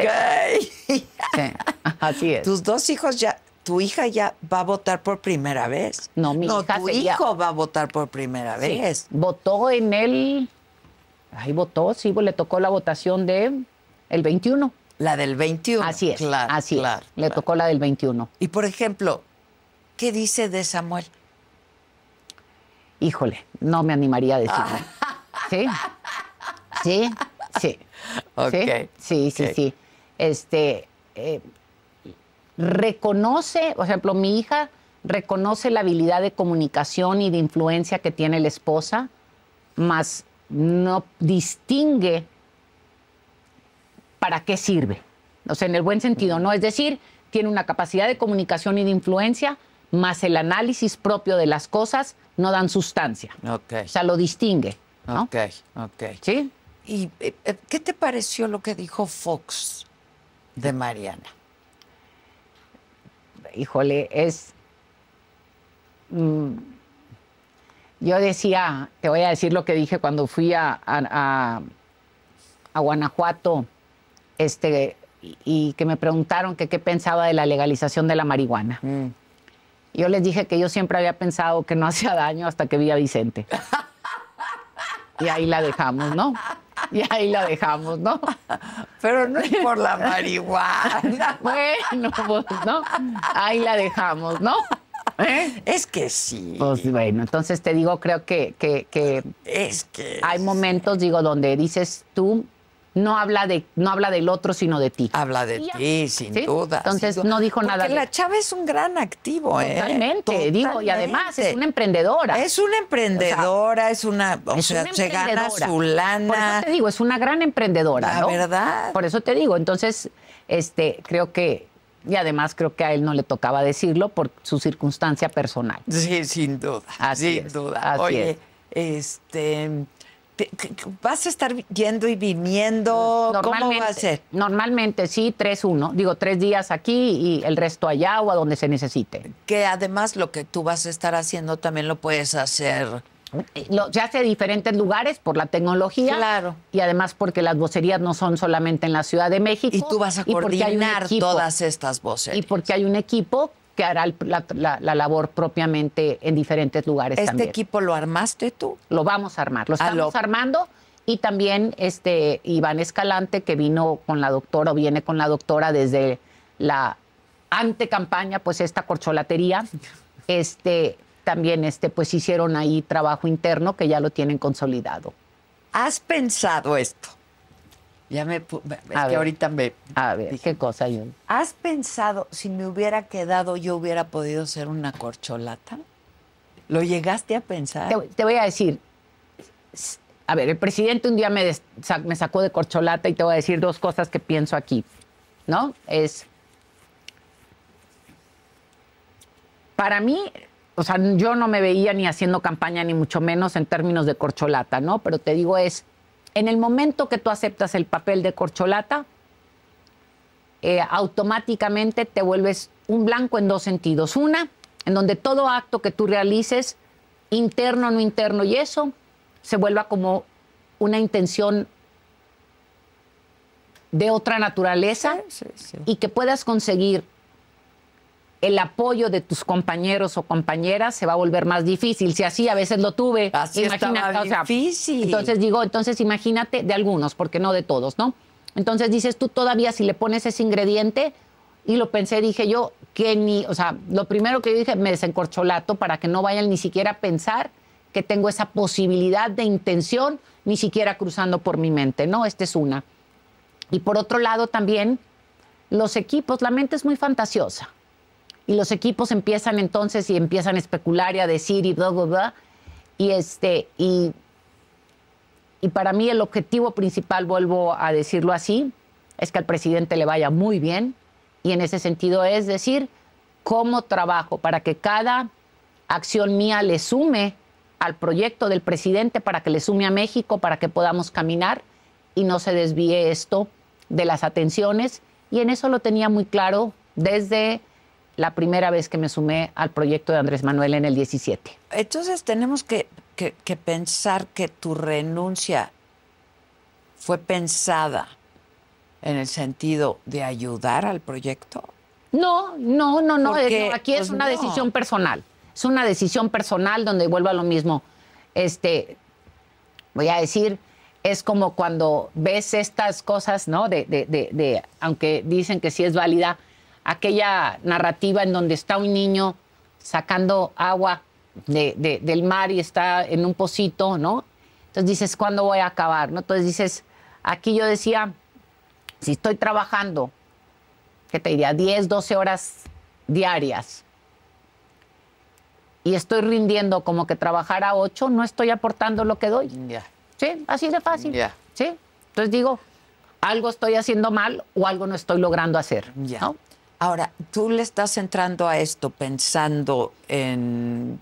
Así es. Tus dos hijos ya tu hija ya va a votar por primera vez. No, mi tu hijo va a votar por primera vez. Votó en el... Ahí votó, sí, pues, le tocó la votación de el 21. La del 21. Así es. Claro, así es. Le tocó la del 21. Y por ejemplo, ¿qué dice de Samuel? Híjole, no me animaría a decirlo. Ah. ¿Sí? ¿Sí? Sí. [laughs] Sí, sí, sí, Este, eh, reconoce, por ejemplo, mi hija reconoce la habilidad de comunicación y de influencia que tiene la esposa, más no distingue para qué sirve. O sea, en el buen sentido, ¿no? Es decir, tiene una capacidad de comunicación y de influencia, más el análisis propio de las cosas no dan sustancia. Okay. O sea, lo distingue. ¿no? Ok, ok. ¿Sí? ¿Y eh, eh, qué te pareció lo que dijo Fox de Mariana? híjole, es... Mm, yo decía, te voy a decir lo que dije cuando fui a, Guanajuato, este, y, que me preguntaron que qué pensaba de la legalización de la marihuana. Mm. Yo les dije que yo siempre había pensado que no [laughs] hacía daño hasta que vi a Vicente. y ahí la dejamos, ¿no? [laughs] y ahí la dejamos, ¿no? Pero no es por la marihuana. [laughs] bueno, pues, ¿no? Ahí la dejamos, ¿no? ¿Eh? Es que sí. Pues bueno, entonces te digo, creo que, que, que es que hay momentos, digo, donde dices tú, no habla, de, no habla del otro, sino de ti. Habla de ti, sin duda. Entonces no dijo nada. Porque la chava es un gran activo, Totalmente, ¿eh? Totalmente, digo, y además es una emprendedora. Es una emprendedora, es una. O sea, se gana su lana. Por eso te digo, es una gran emprendedora. La verdad. Por eso te digo. Entonces, este, creo que y además creo que a él no le tocaba decirlo por su circunstancia personal. Sí, sin duda. Así sin duda. Oye, este ¿Vas a estar yendo y viniendo? ¿Cómo va a ser? Normalmente sí, tres, uno. Digo, tres días aquí y el resto allá o a donde se necesite. Que además lo que tú vas a estar haciendo también lo puedes hacer. Ya eh, se hace en diferentes lugares por la tecnología. Claro. Y además porque las vocerías no son solamente en la Ciudad de México. Y tú vas a coordinar todas estas voces. Y porque hay un equipo que hará la, labor propiamente en diferentes lugares. ¿Este equipo lo armaste tú? Lo vamos a armar, lo ah, estamos armando y también este Iván Escalante que vino con la doctora o viene con la doctora desde la antecampaña, pues esta corcholatería, [laughs] este también este pues hicieron ahí trabajo interno que ya lo tienen consolidado. ¿Has pensado esto? Ya me. Es que ahorita me. A ver, dije, ¿qué yo? ¿Has pensado si me hubiera quedado, yo hubiera podido ser una corcholata? ¿Lo llegaste a pensar? Te, voy a decir. A ver, el presidente un día me, me sacó de corcholata y te voy a decir dos cosas que pienso aquí. ¿No? Es. Para mí, o sea, yo no me veía ni haciendo campaña, ni mucho menos en términos de corcholata, ¿no? Pero te digo, es en el momento que tú aceptas el papel de corcholata, eh, automáticamente te vuelves un blanco en dos sentidos. Una, en donde todo acto que tú realices, interno o no interno, y eso, se vuelva como una intención de otra naturaleza y que puedas conseguir el apoyo de tus compañeros o compañeras se va a volver más difícil. Si así a veces lo tuve, así imagínate, difícil. entonces digo, entonces imagínate de algunos, porque no de todos, ¿no? Entonces dices tú todavía si le pones ese ingrediente y lo pensé, dije yo que ni, o sea, lo primero que yo dije me desencorcholato para que no vayan ni siquiera a pensar que tengo esa posibilidad de intención ni siquiera cruzando por mi mente, ¿no? Esta es una. Y por otro lado también los equipos, la mente es muy fantasiosa y los equipos empiezan entonces y empiezan a especular y a decir y Y, este, y, y para mí el objetivo principal, vuelvo a decirlo así, es que al presidente le vaya muy bien y en ese sentido es decir, cómo trabajo para que cada acción mía le sume al proyecto del presidente, para que le sume a México, para que podamos caminar y no se desvíe esto de las atenciones. Y en eso lo tenía muy claro desde la primera vez que me sumé al proyecto de Andrés Manuel en el 17. Entonces tenemos que, pensar que tu renuncia fue pensada en el sentido de ayudar al proyecto. No, no, no, no. Aquí es pues, una decisión personal. Es una decisión personal donde vuelvo a lo mismo. Este, voy a decir, es como cuando ves estas cosas, ¿no? De, de, de, de aunque dicen que sí es válida, aquella narrativa en donde está un niño sacando agua del mar y está en un pocito, ¿no? Entonces dices, ¿cuándo voy a acabar? ¿No? Entonces dices, aquí yo decía, si estoy trabajando, ¿qué te diría? 10, 12 horas diarias y estoy rindiendo como que trabajara a 8, no estoy aportando lo que doy. Sí, así de fácil. Sí. Entonces digo, algo estoy haciendo mal o algo no estoy logrando hacer. Ya. Ahora, tú le estás entrando a esto pensando en...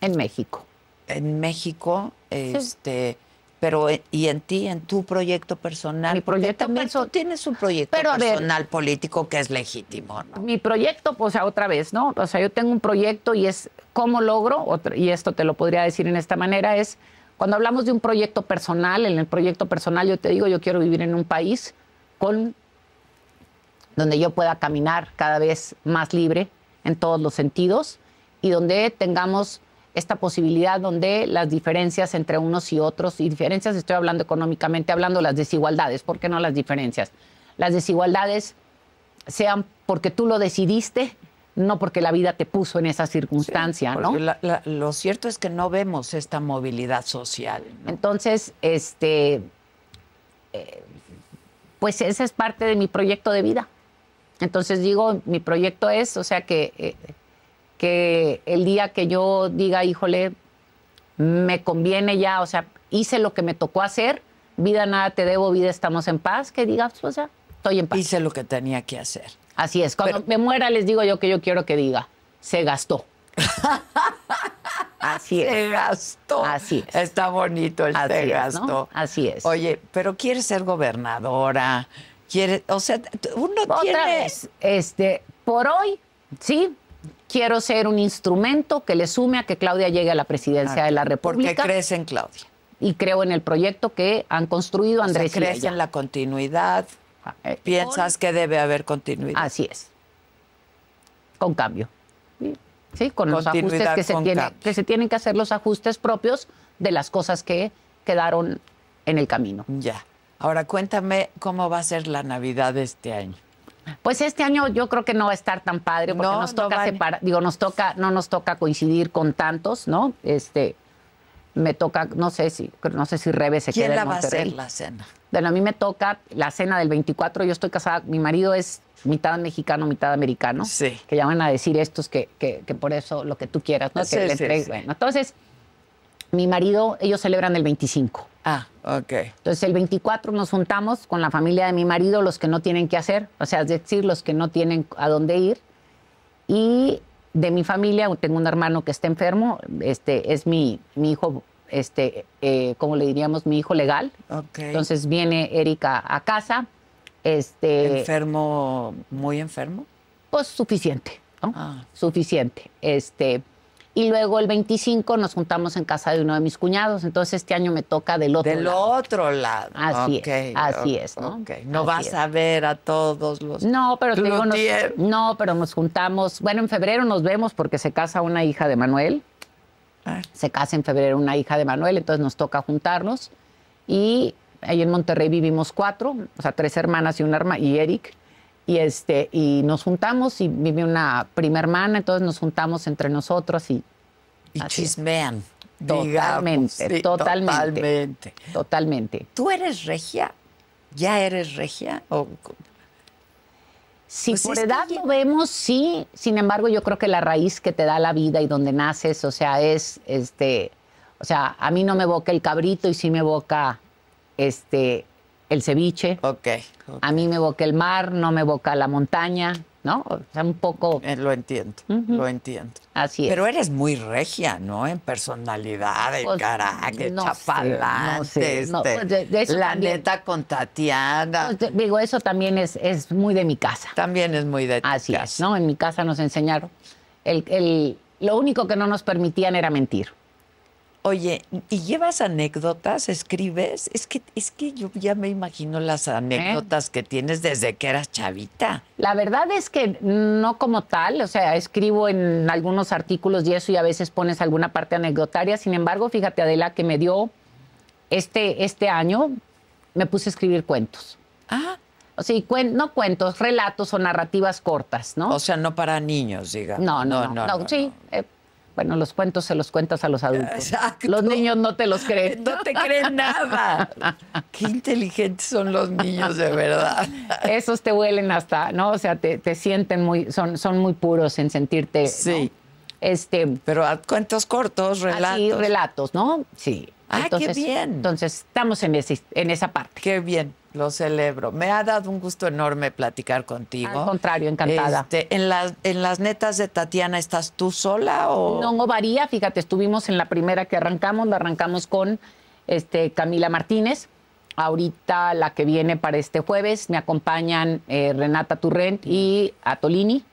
En México. En México, este... Pero, eh, ¿y en ti, en tu proyecto personal? Mi proyecto también tiene tienes un proyecto personal político que es legítimo, ¿no? Mi proyecto, pues, otra vez, ¿no? O sea, yo tengo un proyecto y es cómo logro, y esto te lo podría decir en esta manera, es cuando hablamos de un proyecto personal, en el proyecto personal yo te digo, yo quiero vivir en un país con donde yo pueda caminar cada vez más libre en todos los sentidos y donde tengamos esta posibilidad donde las diferencias entre unos y otros, y diferencias estoy hablando económicamente, hablando las desigualdades, ¿por qué no las diferencias? Las desigualdades sean porque tú lo decidiste, no porque la vida te puso en esa circunstancia, ¿no? lo cierto es que no vemos esta movilidad social. Entonces, este, eh, pues esa es parte de mi proyecto de vida. Entonces digo, mi proyecto es, o sea, que, eh, que el día que yo diga, híjole, me conviene ya, o sea, hice lo que me tocó hacer, vida nada te debo, vida estamos en paz, que digas, o sea, estoy en paz. Hice lo que tenía que hacer. Así es, cuando me muera les digo yo que yo quiero que diga, se gastó. [laughs] Así es. Se gastó. Así es. Está bonito el se gastó. Así es. Oye, pero quieres ser gobernadora, o sea, uno Otra Vez, este, por hoy, sí, quiero ser un instrumento que le sume a que Claudia llegue a la presidencia ah, de la República. Porque crees en Claudia. Y creo en el proyecto que han construido Andrés y en la continuidad. Ah, eh, Piensas que debe haber continuidad. Así es. Con cambio. Sí, con los ajustes que se, que se tienen que hacer los ajustes propios de las cosas que quedaron en el camino. Ya. Ahora cuéntame cómo va a ser la Navidad este año. Pues este año yo creo que no va a estar tan padre porque nos toca digo, nos toca, no nos toca coincidir con tantos, ¿no? Este, me toca, no sé si, no sé si Rebe se queda en va a hacer la cena? Bueno, a mí me toca la cena del 24, yo estoy casada, mi marido es mitad mexicano, mitad americano, sí. que ya van a decir estos que, que, que por eso lo que tú quieras, ¿no? entonces, mi marido, ellos celebran el 25. Ah, ok. Entonces el 24 nos juntamos con la familia de mi marido, los que no tienen que hacer, o sea, es decir, los que no tienen a dónde ir. Y de mi familia, tengo un hermano que está enfermo, este es mi, mi hijo, este, eh, le diríamos? Mi hijo legal. Okay. Entonces viene Erika a casa. Este. ¿Enfermo, muy enfermo? Pues suficiente, ¿no? Ah. Suficiente. Este, y luego el 25 nos juntamos en casa de uno de mis cuñados. Entonces este año me toca del otro del lado. Del otro lado. Así es, así es, ¿no? No vas a ver a todos los. No, pero no, pero nos juntamos. Bueno, en febrero nos vemos porque se casa una hija de Manuel. Ah. Se casa en febrero una hija de Manuel, entonces nos toca juntarnos. Y ahí en Monterrey vivimos cuatro, o sea, tres hermanas y un hermana, y Eric. Y, este, y nos juntamos y vive una prima hermana, entonces nos juntamos entre nosotros y... Y chismean. Totalmente, totalmente, totalmente. Totalmente. ¿Tú eres regia? ¿Ya eres regia? ¿O... Si pues por edad lo vemos, sí. Sin embargo, yo creo que la raíz que te da la vida y donde naces, o sea, es este. O sea, a mí no me evoca el cabrito y sí me evoca este, el ceviche. Okay, ok. A mí me evoca el mar, no me evoca la montaña, ¿no? O sea, un poco... Eh, lo entiendo, lo entiendo. Así es. Pero eres muy regia, ¿no? En personalidad, en carácter, chapalante, la neta con Tatiana. Pues, digo, eso también es, es muy de mi casa. También es muy de Así casa. es, ¿no? En mi casa nos enseñaron. El, el, lo único que no nos permitían era mentir. Oye, ¿y llevas anécdotas? ¿Escribes? Es que, es que yo ya me imagino las anécdotas que tienes desde que eras chavita. La verdad es que no como tal, o sea, escribo en algunos artículos y eso y a veces pones alguna parte anecdotaria. Sin embargo, fíjate, Adela, que me dio este, este año, me puse a escribir cuentos. Ah. O sea, no cuentos, relatos o narrativas cortas, ¿no? O sea, no para niños, digamos. No, no, no. sí. Eh, bueno, los cuentos se los cuentas a los adultos. Los niños no te los creen. No te creen nada. [laughs] Qué inteligentes son los niños, de verdad. Esos te huelen hasta, ¿no? O sea, te, sienten muy, son, son muy puros en sentirte. Sí. Este, Pero haz cuentos cortos, relatos. Sí, relatos, ¿no? Sí. Ah, entonces, qué bien. Entonces, estamos en, en esa parte. Qué bien. Lo celebro. Me ha dado un gusto enorme platicar contigo. Al contrario, encantada. Este, en, las, ¿En las netas de Tatiana estás tú sola o...? No, no varía. Fíjate, estuvimos en la primera que arrancamos, la arrancamos con este, Camila Martínez. Ahorita la que viene para este jueves me acompañan eh, Renata Turrent y Atolini.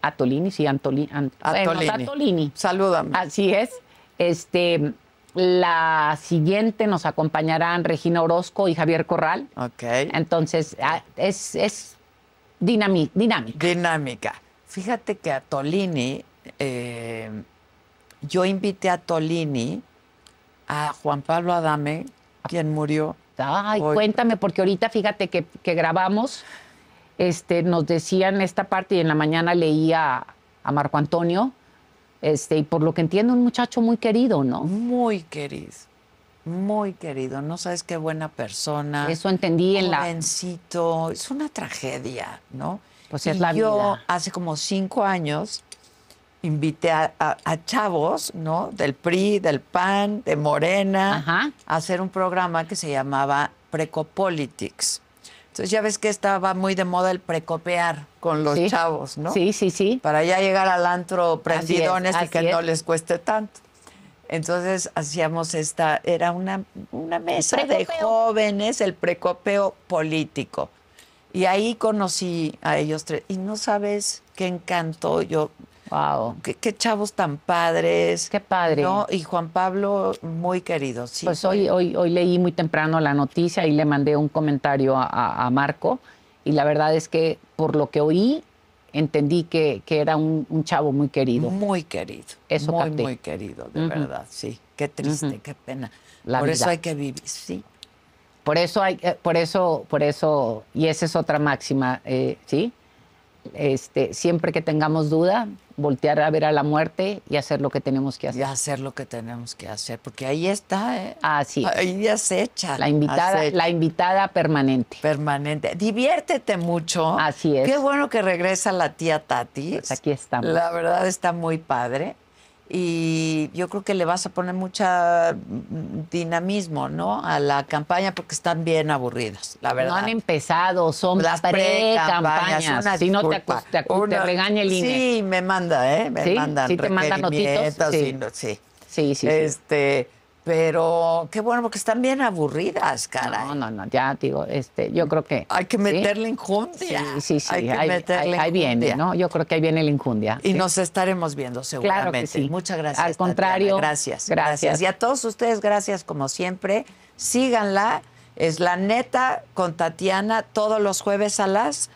Atolini, sí, Atolini. Atolini. Salúdame. Así es. Este, la siguiente nos acompañarán Regina Orozco y Javier Corral. Ok. Entonces, ah, es, es dinámica. Dinámica. Fíjate que a Tolini, eh, yo invité a Tolini, a Juan Pablo Adame, quien murió. Ay, cuéntame, porque ahorita fíjate que, que, grabamos, este, nos decían esta parte y en la mañana leía a Marco Antonio este, y por lo que entiendo, un muchacho muy querido, ¿no? Muy querido, muy querido. No sabes qué buena persona. Eso entendí en la. Jovencito. Es una tragedia, ¿no? Pues es la yo, hace como cinco años, invité a, chavos, ¿no? Del PRI, del PAN, de Morena, a hacer un programa que se llamaba Precopolitics. Entonces ya ves que estaba muy de moda el precopear con los chavos, ¿no? Sí, sí, sí. Para ya llegar al antro prendidones y que no les cueste tanto. Entonces hacíamos esta, era una, una mesa de jóvenes, el precopeo político. Y ahí conocí a ellos tres. Y no sabes qué encantó yo Wow. Qué, chavos tan padres. Qué padre. Y Juan Pablo, muy querido. Sí, pues hoy, hoy, hoy leí muy temprano la noticia y le mandé un comentario a, Marco. Y la verdad es que por lo que oí, entendí que, que era un, chavo muy querido. Muy querido. Eso Muy, muy querido, de verdad, sí. Qué triste, qué pena. La por eso hay que vivir, sí. Por eso hay, eh, por eso, por eso, y esa es otra máxima, eh, ¿sí? Este, siempre que tengamos duda, voltear a ver a la muerte y hacer lo que tenemos que hacer. Y hacer lo que tenemos que hacer, porque ahí está, ¿eh? Así. ya ahí echa La invitada, la invitada permanente. Permanente. Diviértete mucho. Así es. Qué bueno que regresa la tía Tati. Pues aquí estamos. La verdad está muy padre y yo creo que le vas a poner mucha dinamismo, ¿no? A la campaña porque están bien aburridas, la verdad. No han empezado, son las pre-campañas. si no te, te, te, regaña el INE. Sí, me manda, ¿eh? Me ¿Sí? mandan ¿Sí te mandan notitos? Sí. sí. sí, Este, sí. Pero qué bueno, porque están bien aburridas, cara. No, no, no, ya digo, este, yo creo que. Hay que meterle injundia. Sí, sí, Hay que meterle ¿no? Yo creo que ahí viene la injundia. Y nos estaremos viendo seguramente. sí. Muchas gracias. Al contrario. gracias. Gracias. Y a todos ustedes, gracias como siempre. Síganla. Es la neta con Tatiana todos los jueves a las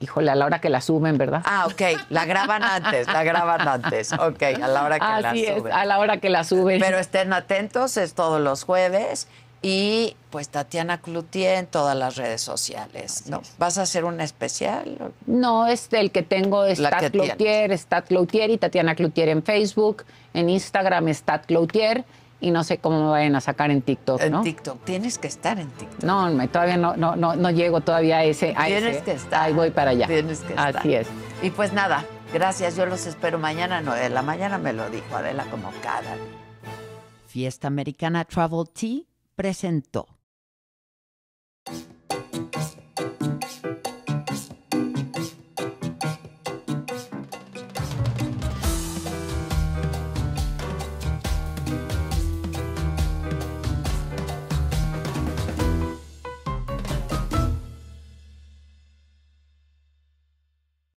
híjole, a la hora que la suben, ¿verdad? Ah, ok, la graban antes, la graban antes, ok, a la hora que la suben. a la hora que la suben. Pero estén atentos, es todos los jueves. Y pues Tatiana Cloutier en todas las redes sociales. ¿no? ¿Vas a hacer un especial? No, es este, el que tengo es Cloutier, Stat Cloutier y Tatiana Cloutier en Facebook, en Instagram Stat Cloutier y no sé cómo me vayan a sacar en TikTok, ¿no? En TikTok, tienes que estar en TikTok. No, todavía no, no, no, llego todavía a ese. tienes que estar. Ahí voy para allá. Tienes que estar. Así es. Y pues nada, gracias, yo los espero mañana, no, de la mañana me lo dijo Adela como cada. Fiesta Americana Travel Tea presentó.